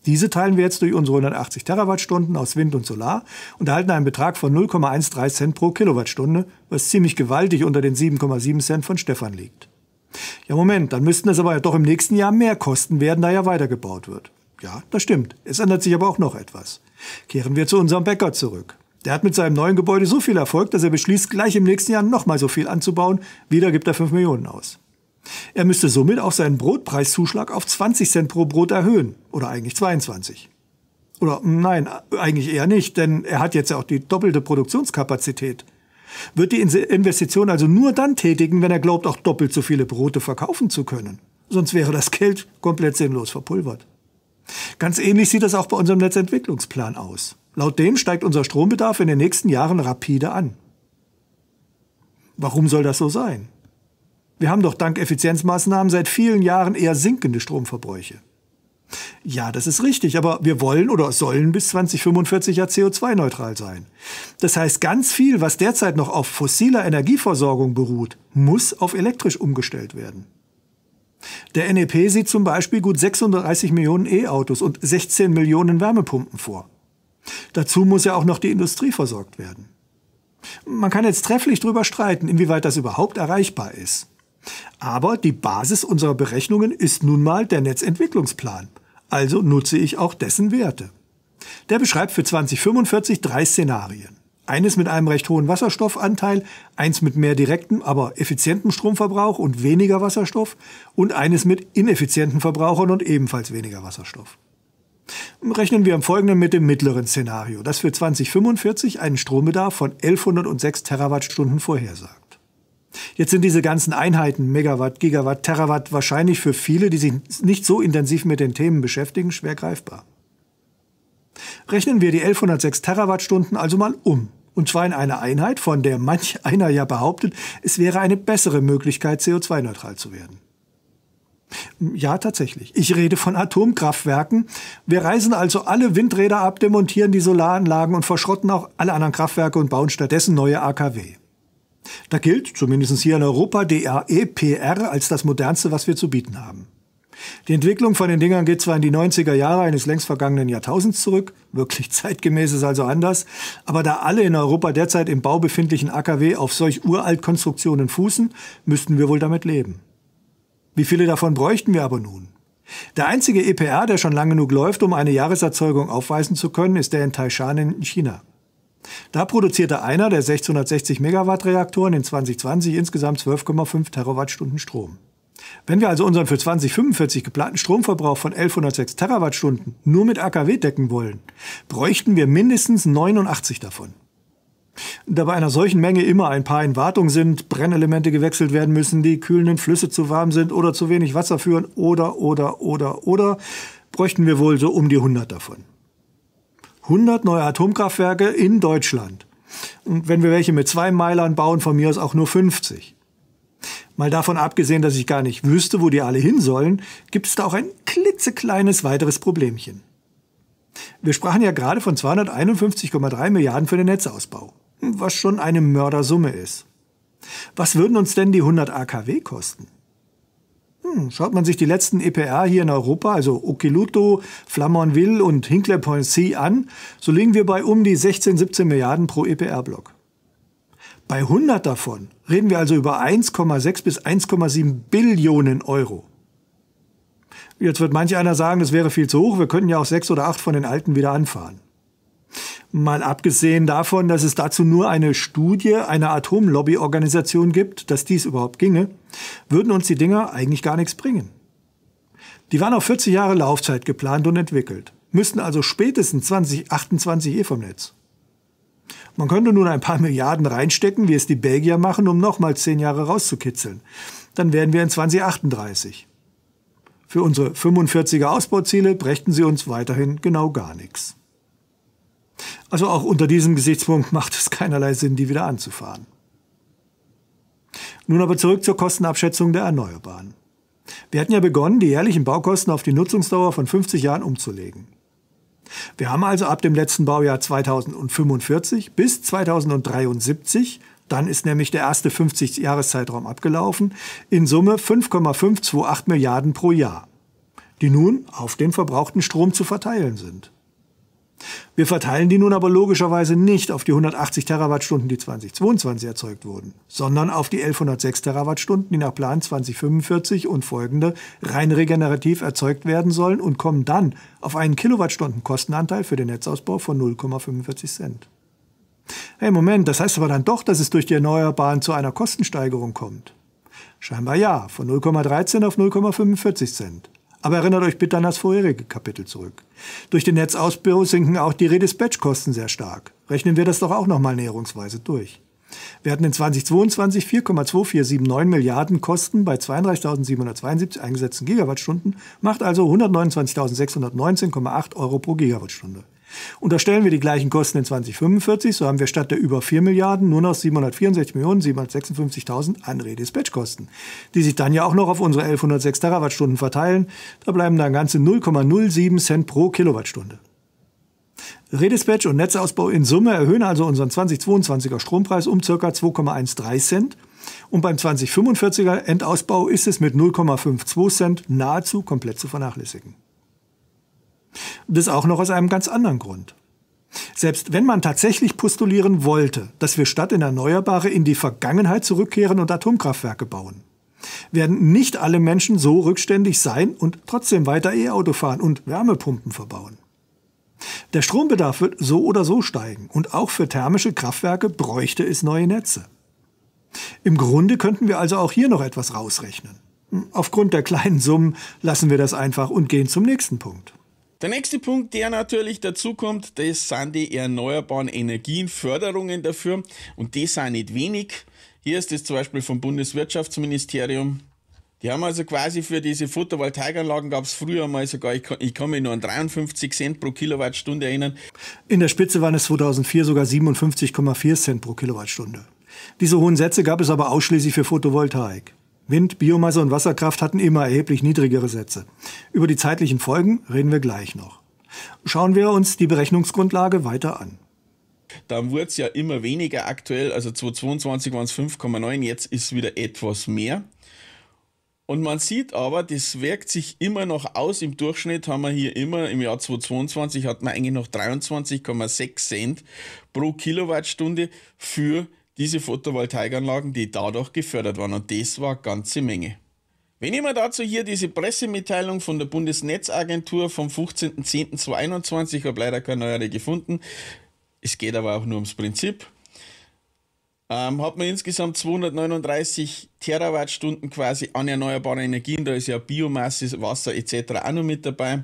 Diese teilen wir jetzt durch unsere 180 Terawattstunden aus Wind und Solar und erhalten einen Betrag von 0,13 Cent pro Kilowattstunde, was ziemlich gewaltig unter den 7,7 Cent von Stefan liegt. Ja, Moment, dann müssten das aber ja doch im nächsten Jahr mehr Kosten werden, da ja weitergebaut wird. Ja, das stimmt. Es ändert sich aber auch noch etwas. Kehren wir zu unserem Bäcker zurück. Der hat mit seinem neuen Gebäude so viel Erfolg, dass er beschließt, gleich im nächsten Jahr nochmal so viel anzubauen. Wieder gibt er 5 Millionen aus. Er müsste somit auch seinen Brotpreiszuschlag auf 20 Cent pro Brot erhöhen. Oder eigentlich 22. Oder nein, eigentlich eher nicht, denn er hat jetzt ja auch die doppelte Produktionskapazität. Wird die Investition also nur dann tätigen, wenn er glaubt, auch doppelt so viele Brote verkaufen zu können. Sonst wäre das Geld komplett sinnlos verpulvert. Ganz ähnlich sieht das auch bei unserem Netzentwicklungsplan aus. Laut dem steigt unser Strombedarf in den nächsten Jahren rapide an. Warum soll das so sein? Wir haben doch dank Effizienzmaßnahmen seit vielen Jahren eher sinkende Stromverbräuche. Ja, das ist richtig, aber wir wollen oder sollen bis 2045 ja CO2-neutral sein. Das heißt, ganz viel, was derzeit noch auf fossiler Energieversorgung beruht, muss auf elektrisch umgestellt werden. Der NEP sieht zum Beispiel gut 36 Millionen E-Autos und 16 Millionen Wärmepumpen vor. Dazu muss ja auch noch die Industrie versorgt werden. Man kann jetzt trefflich darüber streiten, inwieweit das überhaupt erreichbar ist. Aber die Basis unserer Berechnungen ist nun mal der Netzentwicklungsplan. Also nutze ich auch dessen Werte. Der beschreibt für 2045 drei Szenarien. Eines mit einem recht hohen Wasserstoffanteil, eins mit mehr direktem, aber effizientem Stromverbrauch und weniger Wasserstoff und eines mit ineffizienten Verbrauchern und ebenfalls weniger Wasserstoff. Rechnen wir im Folgenden mit dem mittleren Szenario, das für 2045 einen Strombedarf von 1106 Terawattstunden vorhersagt. Jetzt sind diese ganzen Einheiten, Megawatt, Gigawatt, Terawatt, wahrscheinlich für viele, die sich nicht so intensiv mit den Themen beschäftigen, schwer greifbar. Rechnen wir die 1106 Terawattstunden also mal um und zwar in einer Einheit, von der manch (laughs) einer ja behauptet, es wäre eine bessere Möglichkeit, CO2-neutral zu werden. Hm, ja, tatsächlich. Ich rede von Atomkraftwerken. Wir reißen also alle Windräder ab, demontieren die Solaranlagen und verschrotten auch alle anderen Kraftwerke und bauen stattdessen neue AKW. Da gilt, zumindest hier in Europa, die REPR als das modernste, was wir zu bieten haben. Die Entwicklung von den Dingern geht zwar in die 90er Jahre eines längst vergangenen Jahrtausends zurück, wirklich (laughs) zeitgemäß ist also anders, aber da alle in Europa derzeit im Bau befindlichen AKW auf solch uralt Konstruktionen fußen, müssten wir wohl damit leben. Wie viele davon bräuchten wir aber nun? Der einzige EPR, der schon lang genug läuft, um eine Jahreserzeugung aufweisen zu können, ist der in Taishan in China. Da produzierte einer der 660 Megawatt Reaktoren in 2020 insgesamt 12,5 Terawattstunden Strom. Wenn wir also unseren für 2045 geplanten Stromverbrauch von 1106 Terawattstunden nur mit AKW decken wollen, bräuchten wir mindestens 89 davon. Da bei einer solchen Menge immer ein paar in Wartung sind, Brennelemente gewechselt werden müssen, die kühlenden Flüsse zu warm sind oder zu wenig Wasser führen oder, oder, oder, oder, bräuchten wir wohl so um die 100 davon. 100 neue Atomkraftwerke in Deutschland. Und wenn wir welche mit zwei Meilern bauen, von mir aus auch nur 50. Mal davon abgesehen, dass ich gar nicht wüsste, wo die alle hin sollen, gibt es da auch ein klitzekleines weiteres Problemchen. Wir sprachen ja gerade von 251,3 Milliarden für den Netzausbau, was schon eine Mördersumme ist. Was würden uns denn die 100 AKW kosten? Hm, schaut man sich die letzten EPR hier in Europa, also Okiluto, Flamanville und Hinkley Point C an, so liegen wir bei um die 16, 17 Milliarden pro EPR-Block. Bei 100 davon reden wir also über 1,6 bis 1,7 Billionen Euro. Jetzt wird manch einer sagen, das wäre viel zu hoch, wir könnten ja auch sechs oder acht von den alten wieder anfahren. Mal abgesehen davon, dass es dazu nur eine Studie einer Atomlobbyorganisation gibt, dass dies überhaupt ginge, würden uns die Dinger eigentlich gar nichts bringen. Die waren auf 40 Jahre Laufzeit geplant und entwickelt, müssten also spätestens 2028 eh vom Netz. Man könnte nun ein paar Milliarden reinstecken, wie es die Belgier machen, um nochmal zehn Jahre rauszukitzeln. Dann wären wir in 2038. Für unsere 45er Ausbauziele brächten sie uns weiterhin genau gar nichts. Also auch unter diesem Gesichtspunkt (laughs) macht es keinerlei Sinn, die wieder anzufahren. Nun aber zurück zur Kostenabschätzung der Erneuerbaren. Wir hatten ja begonnen, die jährlichen Baukosten auf die Nutzungsdauer von 50 Jahren umzulegen. Wir haben also ab dem letzten Baujahr 2045 bis 2073 dann ist nämlich der erste 50-Jahreszeitraum abgelaufen. In Summe 5,528 Milliarden pro Jahr, die nun auf den verbrauchten Strom zu verteilen sind. Wir verteilen die nun aber logischerweise nicht auf die 180 Terawattstunden, die 2022 erzeugt wurden, sondern auf die 1106 Terawattstunden, die nach Plan 2045 und folgende rein regenerativ erzeugt werden sollen und kommen dann auf einen Kilowattstunden Kostenanteil für den Netzausbau von 0,45 Cent. Hey, Moment, das heißt aber dann doch, dass es durch die Erneuerbaren zu einer Kostensteigerung kommt. Scheinbar ja, von 0,13 auf 0,45 Cent. Aber erinnert euch bitte an das vorherige Kapitel zurück. Durch den Netzausbau sinken auch die Redispatch-Kosten sehr stark. Rechnen wir das doch auch nochmal näherungsweise durch. Wir hatten in 2022 4,2479 Milliarden Kosten bei 32.772 eingesetzten Gigawattstunden, macht also 129.619,8 Euro pro Gigawattstunde. Unterstellen wir die gleichen Kosten in 2045, so haben wir statt der über 4 Milliarden nur noch 764.756.000 Millionen 756.000 andere die sich dann ja auch noch auf unsere 1106 Terawattstunden verteilen. Da bleiben dann ganze 0,07 Cent pro Kilowattstunde. Redispatch und Netzausbau in Summe erhöhen also unseren 2022er Strompreis um ca. 2,13 Cent. Und beim 2045er Endausbau ist es mit 0,52 Cent nahezu komplett zu vernachlässigen. Das auch noch aus einem ganz anderen Grund. Selbst wenn man tatsächlich postulieren wollte, dass wir statt in Erneuerbare in die Vergangenheit zurückkehren und Atomkraftwerke bauen, werden nicht alle Menschen so rückständig sein und trotzdem weiter E-Auto fahren und Wärmepumpen verbauen. Der Strombedarf wird so oder so steigen und auch für thermische Kraftwerke bräuchte es neue Netze. Im Grunde könnten wir also auch hier noch etwas rausrechnen. Hm, aufgrund der kleinen Summen lassen wir das einfach und gehen zum nächsten Punkt. Der nächste Punkt, der natürlich dazu kommt, das sind die erneuerbaren Energienförderungen dafür und die sind nicht wenig. Hier ist es zum Beispiel vom Bundeswirtschaftsministerium. Die haben also quasi für diese Photovoltaikanlagen gab es früher mal sogar, ich kann, ich kann mich nur an 53 Cent pro Kilowattstunde erinnern. In der Spitze waren es 2004 sogar 57,4 Cent pro Kilowattstunde. Diese hohen Sätze gab es aber ausschließlich für Photovoltaik. Wind, Biomasse und Wasserkraft hatten immer erheblich niedrigere Sätze. Über die zeitlichen Folgen reden wir gleich noch. Schauen wir uns die Berechnungsgrundlage weiter an. Dann wurde es ja immer weniger aktuell, also 2022 waren es 5,9, jetzt ist wieder etwas mehr. Und man sieht aber, das wirkt sich immer noch aus. Im Durchschnitt haben wir hier immer, im Jahr 2022 hat man eigentlich noch 23,6 Cent pro Kilowattstunde für die diese Photovoltaikanlagen, die dadurch gefördert waren. Und das war eine ganze Menge. Wenn ich mir dazu hier diese Pressemitteilung von der Bundesnetzagentur vom 15.10.2021, ich habe leider keine neuere gefunden, es geht aber auch nur ums Prinzip, ähm, hat man insgesamt 239 Terawattstunden quasi an erneuerbaren Energien, da ist ja Biomasse, Wasser etc. auch noch mit dabei.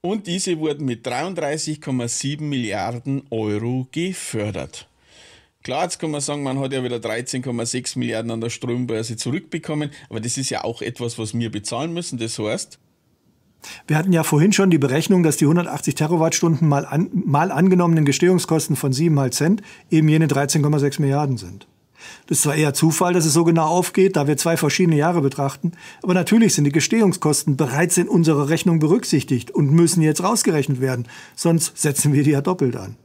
Und diese wurden mit 33,7 Milliarden Euro gefördert. Klar, jetzt kann man sagen, man hat ja wieder 13,6 Milliarden an der Strombörse zurückbekommen, aber das ist ja auch etwas, was wir bezahlen müssen. Das heißt, wir hatten ja vorhin schon die Berechnung, dass die 180 Terawattstunden mal, an, mal angenommenen Gestehungskosten von 7,5 Cent eben jene 13,6 Milliarden sind. Das ist zwar eher Zufall, dass es so genau aufgeht, da wir zwei verschiedene Jahre betrachten, aber natürlich sind die Gestehungskosten bereits in unserer Rechnung berücksichtigt und müssen jetzt rausgerechnet werden, sonst setzen wir die ja doppelt an.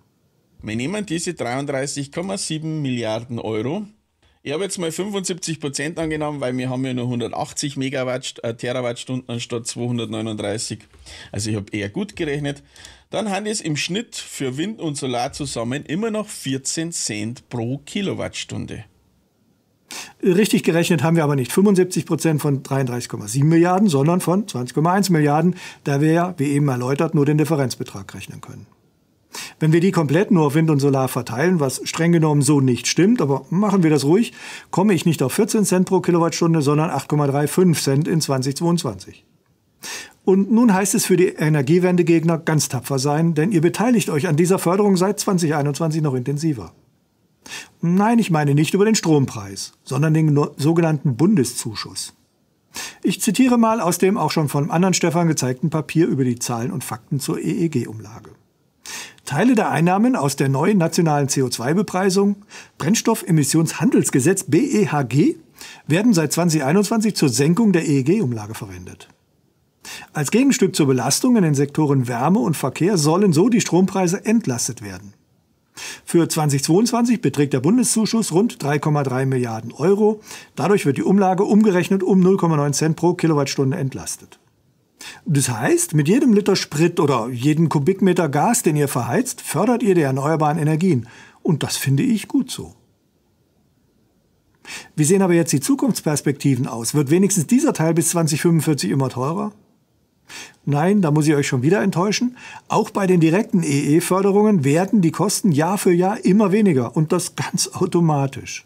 Wir nehmen diese 33,7 Milliarden Euro. Ich habe jetzt mal 75 Prozent angenommen, weil wir haben ja nur 180 Megawatt, äh, Terawattstunden anstatt 239. Also ich habe eher gut gerechnet. Dann haben es im Schnitt für Wind und Solar zusammen immer noch 14 Cent pro Kilowattstunde. Richtig gerechnet haben wir aber nicht 75 Prozent von 33,7 Milliarden, sondern von 20,1 Milliarden, da wir ja, wie eben erläutert, nur den Differenzbetrag rechnen können. Wenn wir die komplett nur auf Wind und Solar verteilen, was streng genommen so nicht stimmt, aber machen wir das ruhig, komme ich nicht auf 14 Cent pro Kilowattstunde, sondern 8,35 Cent in 2022. Und nun heißt es für die Energiewendegegner ganz tapfer sein, denn ihr beteiligt euch an dieser Förderung seit 2021 noch intensiver. Nein, ich meine nicht über den Strompreis, sondern den sogenannten Bundeszuschuss. Ich zitiere mal aus dem auch schon von anderen Stefan gezeigten Papier über die Zahlen und Fakten zur EEG-Umlage. Teile der Einnahmen aus der neuen nationalen CO2-Bepreisung, Brennstoffemissionshandelsgesetz BEHG, werden seit 2021 zur Senkung der EEG-Umlage verwendet. Als Gegenstück zur Belastung in den Sektoren Wärme und Verkehr sollen so die Strompreise entlastet werden. Für 2022 beträgt der Bundeszuschuss rund 3,3 Milliarden Euro. Dadurch wird die Umlage umgerechnet um 0,9 Cent pro Kilowattstunde entlastet. Das heißt, mit jedem Liter Sprit oder jedem Kubikmeter Gas, den ihr verheizt, fördert ihr die erneuerbaren Energien. Und das finde ich gut so. Wie sehen aber jetzt die Zukunftsperspektiven aus? Wird wenigstens dieser Teil bis 2045 immer teurer? Nein, da muss ich euch schon wieder enttäuschen. Auch bei den direkten EE-Förderungen werden die Kosten Jahr für Jahr immer weniger und das ganz automatisch.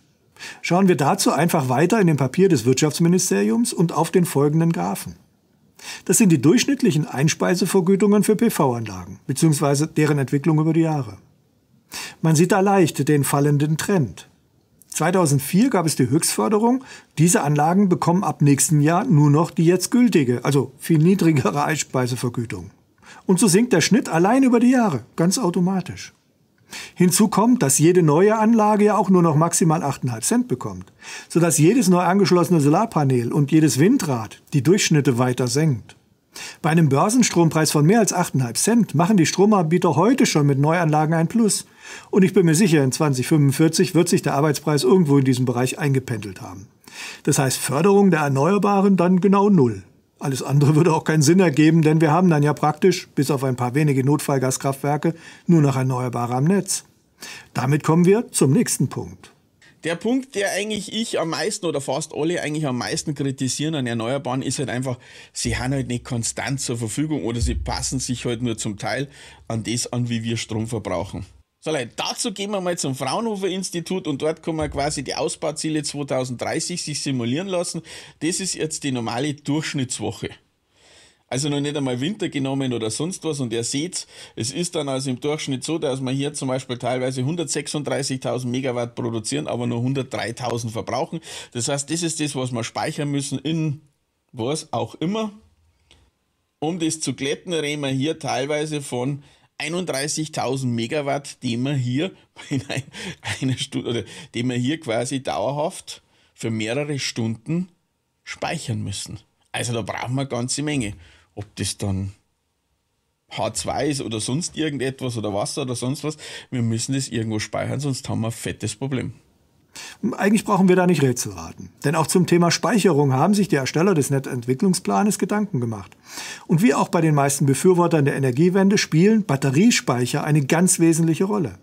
Schauen wir dazu einfach weiter in dem Papier des Wirtschaftsministeriums und auf den folgenden Graphen. Das sind die durchschnittlichen Einspeisevergütungen für PV-Anlagen bzw. deren Entwicklung über die Jahre. Man sieht da leicht den fallenden Trend. 2004 gab es die Höchstförderung. Diese Anlagen bekommen ab nächsten Jahr nur noch die jetzt gültige, also viel niedrigere Einspeisevergütung. Und so sinkt der Schnitt allein über die Jahre, ganz automatisch. Hinzu kommt, dass jede neue Anlage ja auch nur noch maximal 8,5 Cent bekommt, sodass jedes neu angeschlossene Solarpanel und jedes Windrad die Durchschnitte weiter senkt. Bei einem Börsenstrompreis von mehr als 8,5 Cent machen die Stromanbieter heute schon mit Neuanlagen ein Plus. Und ich bin mir sicher, in 2045 wird sich der Arbeitspreis irgendwo in diesem Bereich eingependelt haben. Das heißt Förderung der Erneuerbaren dann genau null. Alles andere würde auch keinen Sinn ergeben, denn wir haben dann ja praktisch, bis auf ein paar wenige Notfallgaskraftwerke, nur noch Erneuerbare am Netz. Damit kommen wir zum nächsten Punkt. Der Punkt, der eigentlich ich am meisten oder fast alle eigentlich am meisten kritisieren an Erneuerbaren, ist halt einfach, sie haben halt nicht konstant zur Verfügung oder sie passen sich halt nur zum Teil an das an, wie wir Strom verbrauchen. So Leute, dazu gehen wir mal zum Fraunhofer Institut und dort kann man quasi die Ausbauziele 2030 sich simulieren lassen. Das ist jetzt die normale Durchschnittswoche. Also noch nicht einmal Winter genommen oder sonst was und ihr seht, es ist dann also im Durchschnitt so, dass man hier zum Beispiel teilweise 136.000 Megawatt produzieren, aber nur 103.000 verbrauchen. Das heißt, das ist das, was wir speichern müssen in was auch immer. Um das zu glätten, reden wir hier teilweise von 31.000 Megawatt, die man hier (laughs) in einer Stunde, oder die man hier quasi dauerhaft für mehrere Stunden speichern müssen. Also da brauchen wir eine ganze Menge. Ob das dann H2 ist oder sonst irgendetwas oder Wasser oder sonst was, wir müssen das irgendwo speichern, sonst haben wir ein fettes Problem. Eigentlich brauchen wir da nicht Rätselraten. Denn auch zum Thema Speicherung haben sich die Ersteller des Netzentwicklungsplanes Gedanken gemacht. Und wie auch bei den meisten Befürwortern der Energiewende spielen Batteriespeicher eine ganz wesentliche Rolle.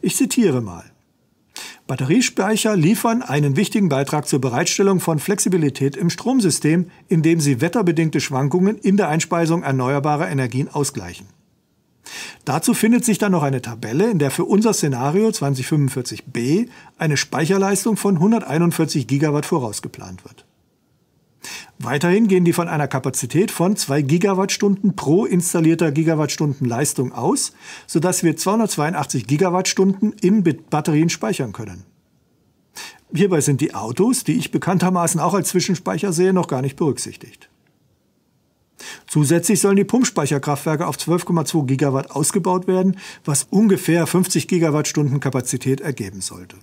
Ich zitiere mal. Batteriespeicher liefern einen wichtigen Beitrag zur Bereitstellung von Flexibilität im Stromsystem, indem sie wetterbedingte Schwankungen in der Einspeisung erneuerbarer Energien ausgleichen. Dazu findet sich dann noch eine Tabelle, in der für unser Szenario 2045b eine Speicherleistung von 141 Gigawatt vorausgeplant wird. Weiterhin gehen die von einer Kapazität von 2 Gigawattstunden pro installierter Gigawattstunden Leistung aus, sodass wir 282 Gigawattstunden in Batterien speichern können. Hierbei sind die Autos, die ich bekanntermaßen auch als Zwischenspeicher sehe, noch gar nicht berücksichtigt. Zusätzlich sollen die Pumpspeicherkraftwerke auf 12,2 Gigawatt ausgebaut werden, was ungefähr 50 Gigawattstunden Kapazität ergeben sollte.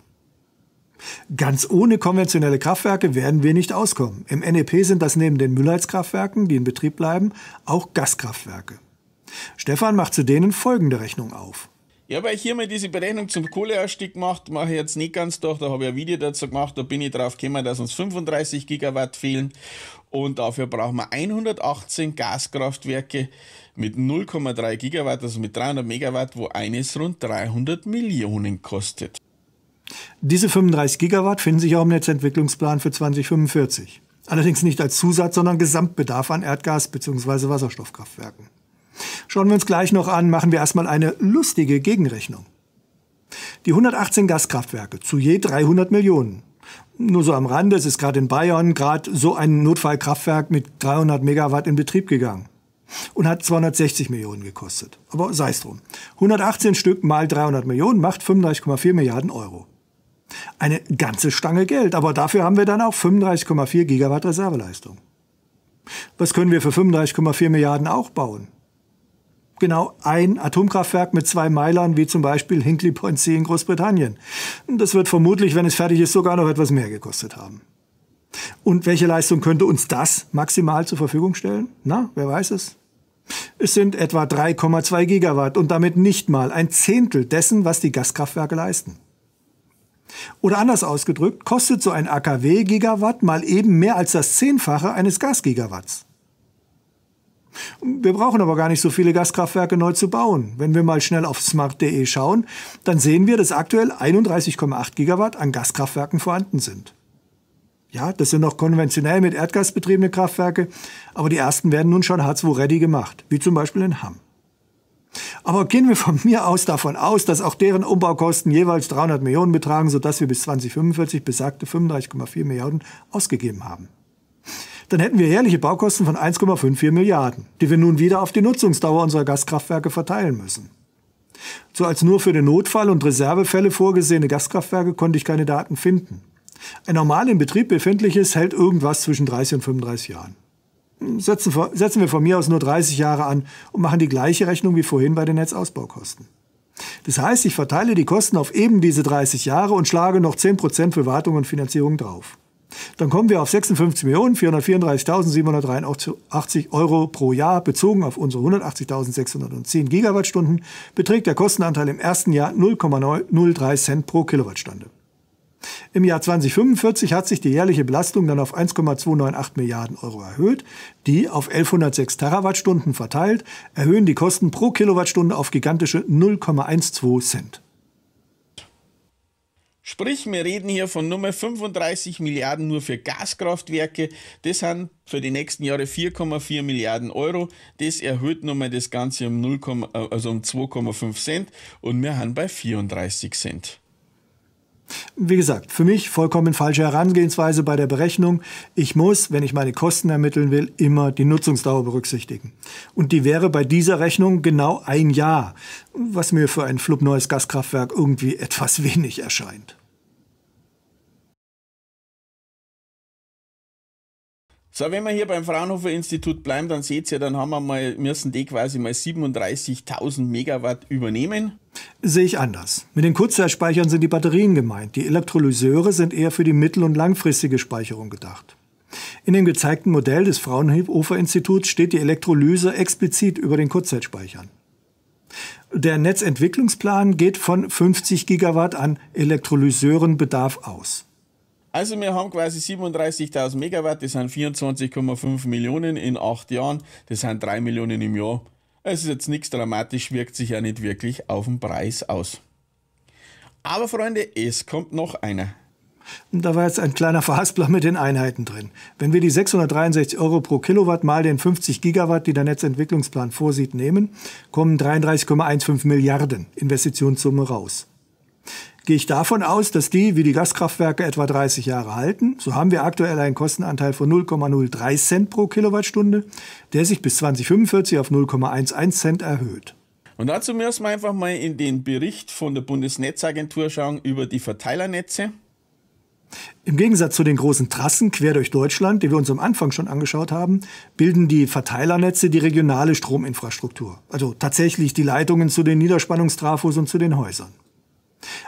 Ganz ohne konventionelle Kraftwerke werden wir nicht auskommen. Im NEP sind das neben den Müllheizkraftwerken, die in Betrieb bleiben, auch Gaskraftwerke. Stefan macht zu denen folgende Rechnung auf. Ja, weil ich hier mal diese Berechnung zum Kohleausstieg gemacht, mache ich jetzt nicht ganz durch, da habe ich ein Video dazu gemacht, da bin ich drauf gekommen, dass uns 35 Gigawatt fehlen und dafür brauchen wir 118 Gaskraftwerke mit 0,3 Gigawatt, also mit 300 Megawatt, wo eines rund 300 Millionen kostet. Diese 35 Gigawatt finden sich auch im Netzentwicklungsplan für 2045. Allerdings nicht als Zusatz, sondern Gesamtbedarf an Erdgas- bzw. Wasserstoffkraftwerken. Schauen wir uns gleich noch an, machen wir erstmal eine lustige Gegenrechnung. Die 118 Gaskraftwerke zu je 300 Millionen nur so am Rande, es ist gerade in Bayern gerade so ein Notfallkraftwerk mit 300 Megawatt in Betrieb gegangen und hat 260 Millionen gekostet. Aber sei es drum. 118 Stück mal 300 Millionen macht 35,4 Milliarden Euro. Eine ganze Stange Geld, aber dafür haben wir dann auch 35,4 Gigawatt Reserveleistung. Was können wir für 35,4 Milliarden auch bauen? genau ein Atomkraftwerk mit zwei Meilern, wie zum Beispiel Hinkley Point C in Großbritannien. Das wird vermutlich, wenn es fertig ist, sogar noch etwas mehr gekostet haben. Und welche Leistung könnte uns das maximal zur Verfügung stellen? Na, wer weiß es? Es sind etwa 3,2 Gigawatt und damit nicht mal ein Zehntel dessen, was die Gaskraftwerke leisten. Oder anders ausgedrückt, kostet so ein AKW-Gigawatt mal eben mehr als das Zehnfache eines Gasgigawatts. Wir brauchen aber gar nicht so viele Gaskraftwerke neu zu bauen. Wenn wir mal schnell auf smart.de schauen, dann sehen wir, dass aktuell 31,8 Gigawatt an Gaskraftwerken vorhanden sind. Ja, das sind noch konventionell mit Erdgas betriebene Kraftwerke, aber die ersten werden nun schon H2-ready gemacht, wie zum Beispiel in Hamm. Aber gehen wir von mir aus davon aus, dass auch deren Umbaukosten jeweils 300 Millionen betragen, sodass wir bis 2045 besagte 35,4 Milliarden ausgegeben haben dann hätten wir jährliche Baukosten von 1,54 Milliarden, die wir nun wieder auf die Nutzungsdauer unserer Gaskraftwerke verteilen müssen. So als nur für den Notfall und Reservefälle vorgesehene Gaskraftwerke konnte ich keine Daten finden. Ein normal in Betrieb befindliches hält irgendwas zwischen 30 und 35 Jahren. Setzen, setzen wir von mir aus nur 30 Jahre an und machen die gleiche Rechnung wie vorhin bei den Netzausbaukosten. Das heißt, ich verteile die Kosten auf eben diese 30 Jahre und schlage noch 10% für Wartung und Finanzierung drauf. Dann kommen wir auf 56.434.783 Euro pro Jahr. Bezogen auf unsere 180.610 Gigawattstunden beträgt der Kostenanteil im ersten Jahr 0,03 Cent pro Kilowattstunde. Im Jahr 2045 hat sich die jährliche Belastung dann auf 1,298 Milliarden Euro erhöht. Die auf 1106 Terawattstunden verteilt erhöhen die Kosten pro Kilowattstunde auf gigantische 0,12 Cent. Sprich, wir reden hier von Nummer 35 Milliarden nur für Gaskraftwerke. Das sind für die nächsten Jahre 4,4 Milliarden Euro. Das erhöht nochmal das Ganze um, 0, äh, also um 2,5 Cent und wir haben bei 34 Cent. Wie gesagt, für mich vollkommen falsche Herangehensweise bei der Berechnung. Ich muss, wenn ich meine Kosten ermitteln will, immer die Nutzungsdauer berücksichtigen. Und die wäre bei dieser Rechnung genau ein Jahr, was mir für ein flubneues Gaskraftwerk irgendwie (laughs) etwas wenig erscheint. So, wenn wir hier beim Fraunhofer Institut bleiben, dann seht ihr, dann haben wir mal, müssen die quasi mal 37.000 Megawatt übernehmen. Sehe ich anders. Mit den Kurzzeitspeichern sind die Batterien gemeint. Die Elektrolyseure sind eher für die mittel- und langfristige Speicherung gedacht. In dem gezeigten Modell des Fraunhofer Instituts steht die Elektrolyse explizit über den Kurzzeitspeichern. Der Netzentwicklungsplan geht von 50 Gigawatt an Elektrolyseurenbedarf aus. Also wir haben quasi 37.000 Megawatt, das sind 24,5 Millionen in acht Jahren, das sind 3 Millionen im Jahr. Es ist jetzt nichts dramatisch, wirkt sich ja nicht wirklich auf den Preis aus. Aber Freunde, es kommt noch einer. Da war jetzt ein kleiner Verhaspler mit den Einheiten drin. Wenn wir die 663 Euro pro Kilowatt mal den 50 Gigawatt, die der Netzentwicklungsplan vorsieht, nehmen, kommen 33,15 Milliarden Investitionssumme raus gehe ich davon aus, dass die, wie die Gaskraftwerke, etwa 30 Jahre halten. So haben wir aktuell einen Kostenanteil von 0,03 Cent pro Kilowattstunde, der sich bis 2045 auf 0,11 Cent erhöht. Und dazu müssen wir einfach mal in den Bericht von der Bundesnetzagentur schauen über die Verteilernetze. Im Gegensatz zu den großen Trassen quer durch Deutschland, die wir uns am Anfang schon angeschaut haben, bilden die Verteilernetze die regionale Strominfrastruktur, also tatsächlich die Leitungen zu den Niederspannungstrafos und zu den Häusern.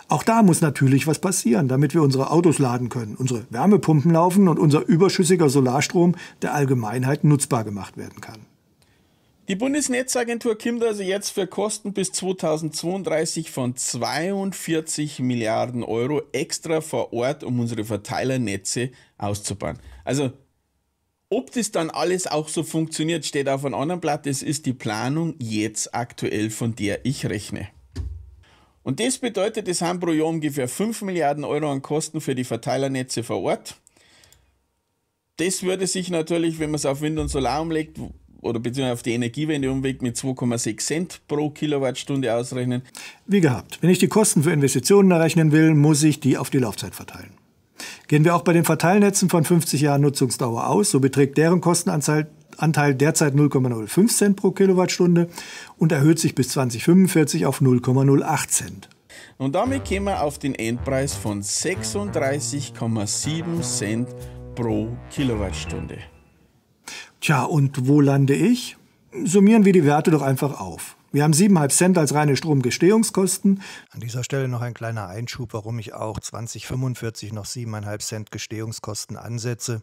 Auch da muss natürlich was passieren, damit wir unsere Autos laden können, unsere Wärmepumpen laufen und unser überschüssiger Solarstrom der Allgemeinheit nutzbar gemacht werden kann. Die Bundesnetzagentur kimmt also jetzt für Kosten bis 2032 von 42 Milliarden Euro extra vor Ort, um unsere Verteilernetze auszubauen. Also ob das dann alles auch so funktioniert, steht auf einem anderen Blatt. Das ist die Planung jetzt aktuell, von der ich rechne. Und das bedeutet, es haben pro Jahr ungefähr 5 Milliarden Euro an Kosten für die Verteilernetze vor Ort. Das würde sich natürlich, wenn man es auf Wind und Solar umlegt, oder beziehungsweise auf die Energiewende umlegt, mit 2,6 Cent pro Kilowattstunde ausrechnen. Wie gehabt, wenn ich die Kosten für Investitionen errechnen will, muss ich die auf die Laufzeit verteilen. Gehen wir auch bei den Verteilnetzen von 50 Jahren Nutzungsdauer aus, so beträgt deren Kostenanzahl Anteil derzeit 0,05 Cent pro Kilowattstunde und erhöht sich bis 2045 auf 0,08 Cent. Und damit kämen wir auf den Endpreis von 36,7 Cent pro Kilowattstunde. Tja, und wo lande ich? Summieren wir die Werte doch einfach auf. Wir haben 7,5 Cent als reine Stromgestehungskosten. An dieser Stelle noch ein kleiner Einschub, warum ich auch 2045 noch 7,5 Cent Gestehungskosten ansetze,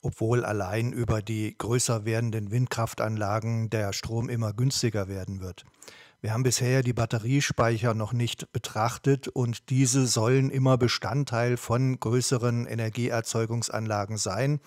obwohl allein über die größer werdenden Windkraftanlagen der Strom immer günstiger werden wird. Wir haben bisher die Batteriespeicher noch nicht betrachtet und diese sollen immer Bestandteil von größeren Energieerzeugungsanlagen sein,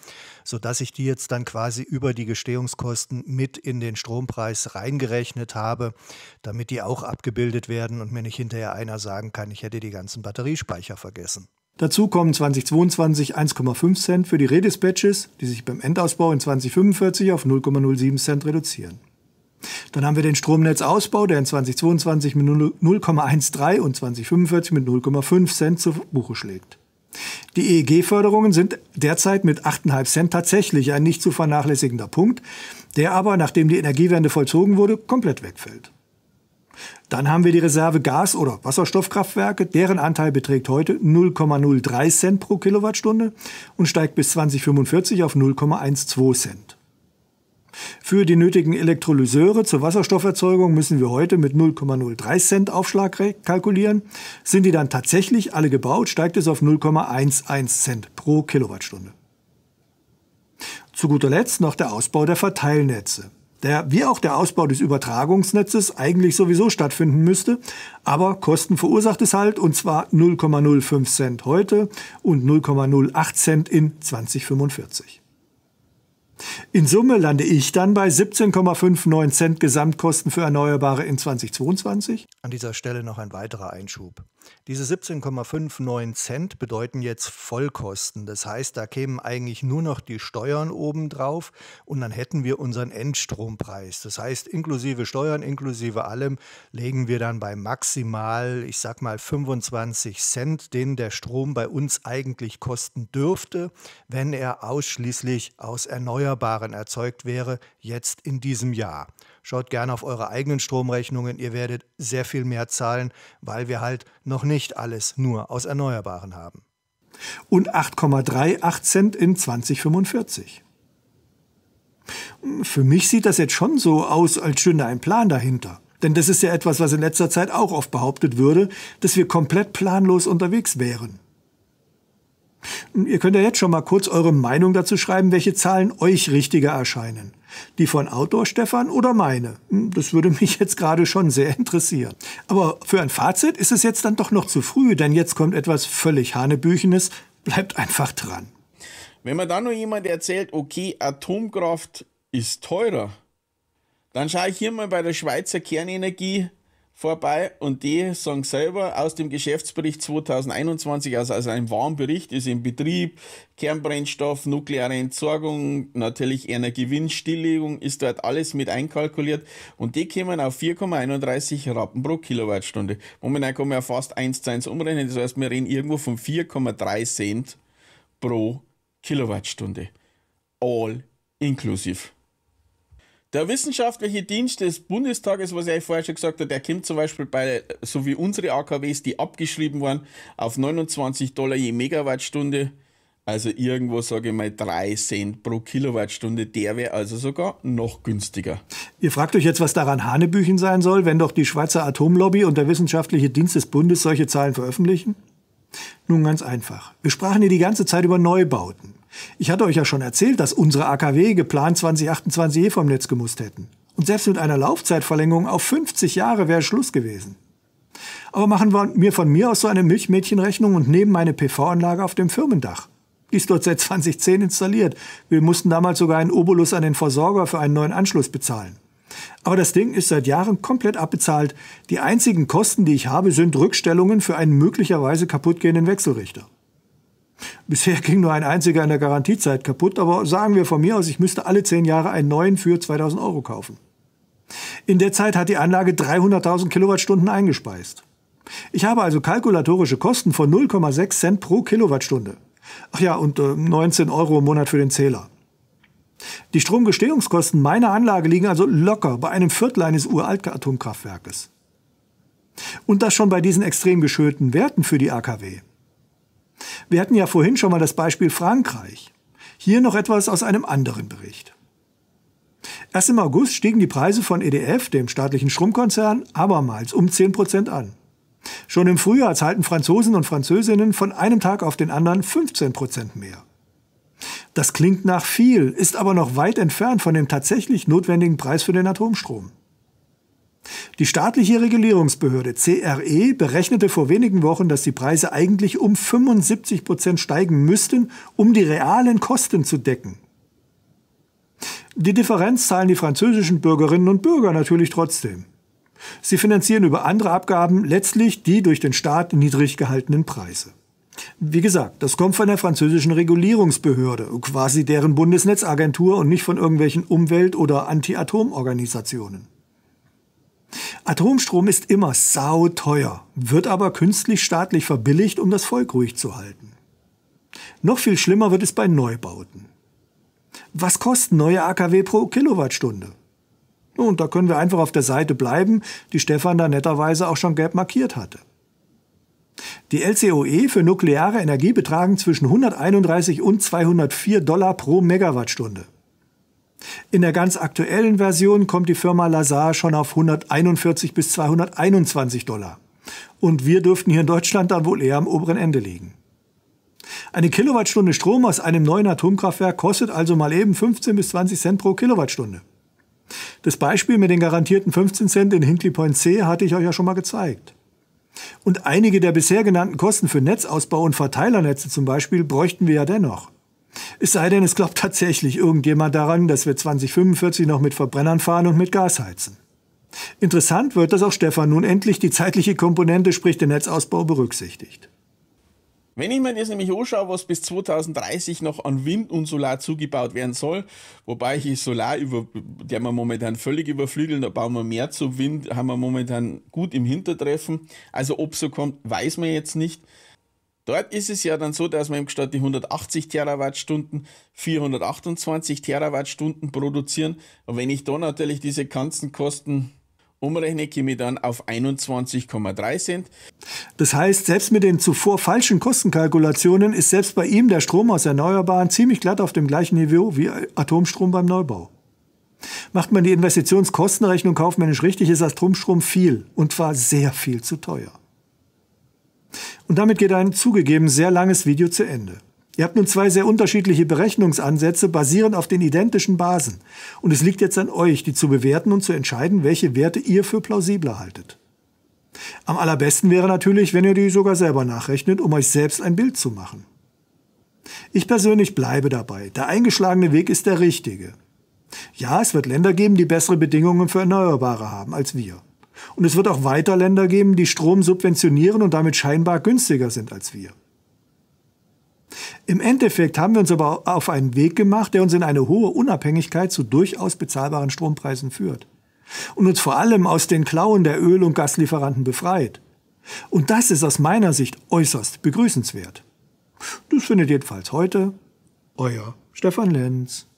sodass ich die jetzt dann quasi über die Gestehungskosten mit in den Strompreis reingerechnet habe, damit die auch abgebildet werden und mir nicht hinterher einer sagen kann, ich hätte die ganzen Batteriespeicher vergessen. Dazu kommen 2022 1,5 Cent für die Redispatches, die sich beim Endausbau in 2045 auf 0,07 Cent reduzieren. Dann haben wir den Stromnetzausbau, der in 2022 mit 0,13 und 2045 mit 0,5 Cent zu Buche schlägt. Die EEG-Förderungen sind derzeit mit 8,5 Cent tatsächlich ein nicht zu vernachlässigender Punkt, der aber, nachdem die Energiewende vollzogen wurde, komplett wegfällt. Dann haben wir die Reserve Gas- oder Wasserstoffkraftwerke, deren Anteil beträgt heute 0,03 Cent pro Kilowattstunde und steigt bis 2045 auf 0,12 Cent. Für die nötigen Elektrolyseure zur Wasserstofferzeugung müssen wir heute mit 0,03 Cent Aufschlag kalkulieren. Sind die dann tatsächlich alle gebaut, steigt es auf 0,11 Cent pro Kilowattstunde. Zu guter Letzt noch der Ausbau der Verteilnetze, der wie auch der Ausbau des Übertragungsnetzes eigentlich sowieso stattfinden müsste, aber Kosten verursacht es halt und zwar 0,05 Cent heute und 0,08 Cent in 2045. In Summe lande ich dann bei 17,59 Cent Gesamtkosten für Erneuerbare in 2022. An dieser Stelle noch ein weiterer Einschub. Diese 17,59 Cent bedeuten jetzt Vollkosten. Das heißt, da kämen eigentlich nur noch die Steuern obendrauf und dann hätten wir unseren Endstrompreis. Das heißt, inklusive Steuern, inklusive allem, legen wir dann bei maximal, ich sag mal 25 Cent, den der Strom bei uns eigentlich kosten dürfte, wenn er ausschließlich aus Erneuerbaren Erneuerbaren erzeugt wäre, jetzt in diesem Jahr. Schaut gerne auf eure eigenen Stromrechnungen, ihr werdet sehr viel mehr zahlen, weil wir halt noch nicht alles nur aus Erneuerbaren haben. Und 8,38 Cent in 2045. Für mich sieht das jetzt schon so aus, als stünde ein Plan dahinter. Denn das ist ja etwas, was in letzter Zeit auch oft behauptet würde, dass wir komplett planlos unterwegs wären. Ihr könnt ja jetzt schon mal kurz eure Meinung dazu schreiben, welche Zahlen euch richtiger erscheinen. Die von Outdoor Stefan oder meine? Hm, das würde mich (laughs) jetzt gerade schon sehr interessieren. Aber für ein Fazit ist es jetzt dann doch noch zu früh, denn jetzt kommt etwas völlig Hanebüchenes. Bleibt einfach dran. Wenn mir dann noch jemand erzählt, okay, Atomkraft ist teurer, dann schaue ich hier mal bei der Schweizer Kernenergie vorbei und die sagen selber aus dem Geschäftsbericht 2021, also aus einem warmen ist im Betrieb Kernbrennstoff, nukleare Entsorgung, natürlich eine Gewinnstilllegung, ist dort alles mit einkalkuliert und die kommen auf 4,31 Rappen pro Kilowattstunde. Momentan kann man ja fast 1 zu 1 umrechnen, das heißt, wir reden irgendwo von 4,3 Cent pro Kilowattstunde. All inclusive. Der wissenschaftliche Dienst des Bundestages, was ich vorher schon gesagt habe, der kommt zum Beispiel bei, so wie unsere AKWs, die abgeschrieben waren, auf 29 Dollar je Megawattstunde. Also irgendwo, sage ich mal, 3 Cent pro Kilowattstunde. Der wäre also sogar noch günstiger. Ihr fragt euch jetzt, was daran Hanebüchen sein soll, wenn doch die Schweizer Atomlobby und der Wissenschaftliche Dienst des Bundes solche Zahlen veröffentlichen? Nun ganz einfach. Wir sprachen hier die ganze Zeit über Neubauten. Ich hatte euch ja schon erzählt, dass unsere AKW geplant 2028 eh vom Netz gemusst hätten. Und selbst mit einer Laufzeitverlängerung auf 50 Jahre wäre Schluss gewesen. Aber machen wir von mir aus so eine Milchmädchenrechnung und nehmen meine PV-Anlage auf dem Firmendach. Die ist dort seit 2010 installiert. Wir mussten damals sogar einen Obolus an den Versorger für einen neuen Anschluss bezahlen. Aber das Ding ist seit Jahren komplett abbezahlt. Die einzigen Kosten, die ich habe, sind Rückstellungen für einen möglicherweise kaputtgehenden Wechselrichter. Bisher ging nur ein einziger in der Garantiezeit kaputt, aber sagen wir von mir aus, ich müsste alle zehn Jahre einen neuen für 2000 Euro kaufen. In der Zeit hat die Anlage 300.000 Kilowattstunden eingespeist. Ich habe also kalkulatorische Kosten von 0,6 Cent pro Kilowattstunde. Ach ja, und 19 äh, Euro im Monat für den Zähler. Die Stromgestehungskosten meiner Anlage liegen also locker bei einem Viertel eines uralten Atomkraftwerkes. Und das schon bei diesen extrem geschölten Werten für die AKW. Wir hatten ja vorhin schon mal das Beispiel Frankreich. Hier noch etwas aus einem anderen Bericht. Erst im August stiegen die Preise von EDF, dem staatlichen Stromkonzern, abermals um 10% an. Schon im Frühjahr zahlten Franzosen und Französinnen von einem Tag auf den anderen 15% mehr. Das klingt nach viel, ist aber noch weit entfernt von dem tatsächlich notwendigen Preis für den Atomstrom. Die staatliche Regulierungsbehörde CRE berechnete vor wenigen Wochen, dass die Preise eigentlich um 75 Prozent steigen müssten, um die realen Kosten zu decken. Die Differenz zahlen die französischen Bürgerinnen und Bürger natürlich trotzdem. Sie finanzieren über andere Abgaben letztlich die durch den Staat niedrig gehaltenen Preise. Wie gesagt, das kommt von der französischen Regulierungsbehörde, quasi deren Bundesnetzagentur und nicht von irgendwelchen Umwelt- oder Anti-Atom-Organisationen. Atomstrom ist immer sauteuer, wird aber künstlich staatlich verbilligt, um das Volk ruhig zu halten. Noch viel schlimmer wird es bei Neubauten. Was kosten neue AKW pro Kilowattstunde? Und da können wir einfach auf der Seite bleiben, die Stefan da netterweise auch schon gelb markiert hatte. Die LCOE für nukleare Energie betragen zwischen 131 und 204 Dollar pro Megawattstunde. In der ganz aktuellen Version kommt die Firma Lazar schon auf 141 bis 221 Dollar. Und wir dürften hier in Deutschland dann wohl eher am oberen Ende liegen. Eine Kilowattstunde Strom aus einem neuen Atomkraftwerk kostet also mal eben 15 bis 20 Cent pro Kilowattstunde. Das Beispiel mit den garantierten 15 Cent in Hinkley Point C hatte ich euch ja schon mal gezeigt. Und einige der bisher genannten Kosten für Netzausbau und Verteilernetze zum Beispiel bräuchten wir ja dennoch. Es sei denn, es glaubt tatsächlich irgendjemand daran, dass wir 2045 noch mit Verbrennern fahren und mit Gas heizen. Interessant wird, dass auch Stefan nun endlich die zeitliche Komponente, sprich den Netzausbau, berücksichtigt. Wenn ich mir jetzt nämlich anschaue, was bis 2030 noch an Wind und Solar zugebaut werden soll, wobei ich Solar, über, der wir momentan völlig überflügeln, da bauen wir mehr zu Wind, haben wir momentan gut im Hintertreffen. Also ob so kommt, weiß man jetzt nicht. Dort ist es ja dann so, dass man eben statt die 180 Terawattstunden 428 Terawattstunden produzieren. Und wenn ich da natürlich diese ganzen Kosten umrechne, komme ich dann auf 21,3 Cent. Das heißt, selbst mit den zuvor falschen Kostenkalkulationen ist selbst bei ihm der Strom aus Erneuerbaren ziemlich glatt auf dem gleichen Niveau wie Atomstrom beim Neubau. Macht man die Investitionskostenrechnung kaufmännisch richtig, ist Atomstrom viel und zwar sehr viel zu teuer. Und damit geht ein zugegeben sehr langes Video zu Ende. Ihr habt nun zwei sehr unterschiedliche Berechnungsansätze basierend auf den identischen Basen. Und es liegt jetzt an euch, die zu bewerten und zu entscheiden, welche Werte ihr für plausibler haltet. Am allerbesten wäre natürlich, wenn ihr die sogar selber nachrechnet, um euch selbst ein Bild zu machen. Ich persönlich bleibe dabei. Der eingeschlagene Weg ist der richtige. Ja, es wird Länder geben, die bessere Bedingungen für Erneuerbare haben als wir. Und es wird auch weiter Länder geben, die Strom subventionieren und damit scheinbar günstiger sind als wir. Im Endeffekt haben wir uns aber auf einen Weg gemacht, der uns in eine hohe Unabhängigkeit zu durchaus bezahlbaren Strompreisen führt. Und uns vor allem aus den Klauen der Öl- und Gaslieferanten befreit. Und das ist aus meiner Sicht äußerst begrüßenswert. Das findet jedenfalls heute euer Stefan Lenz.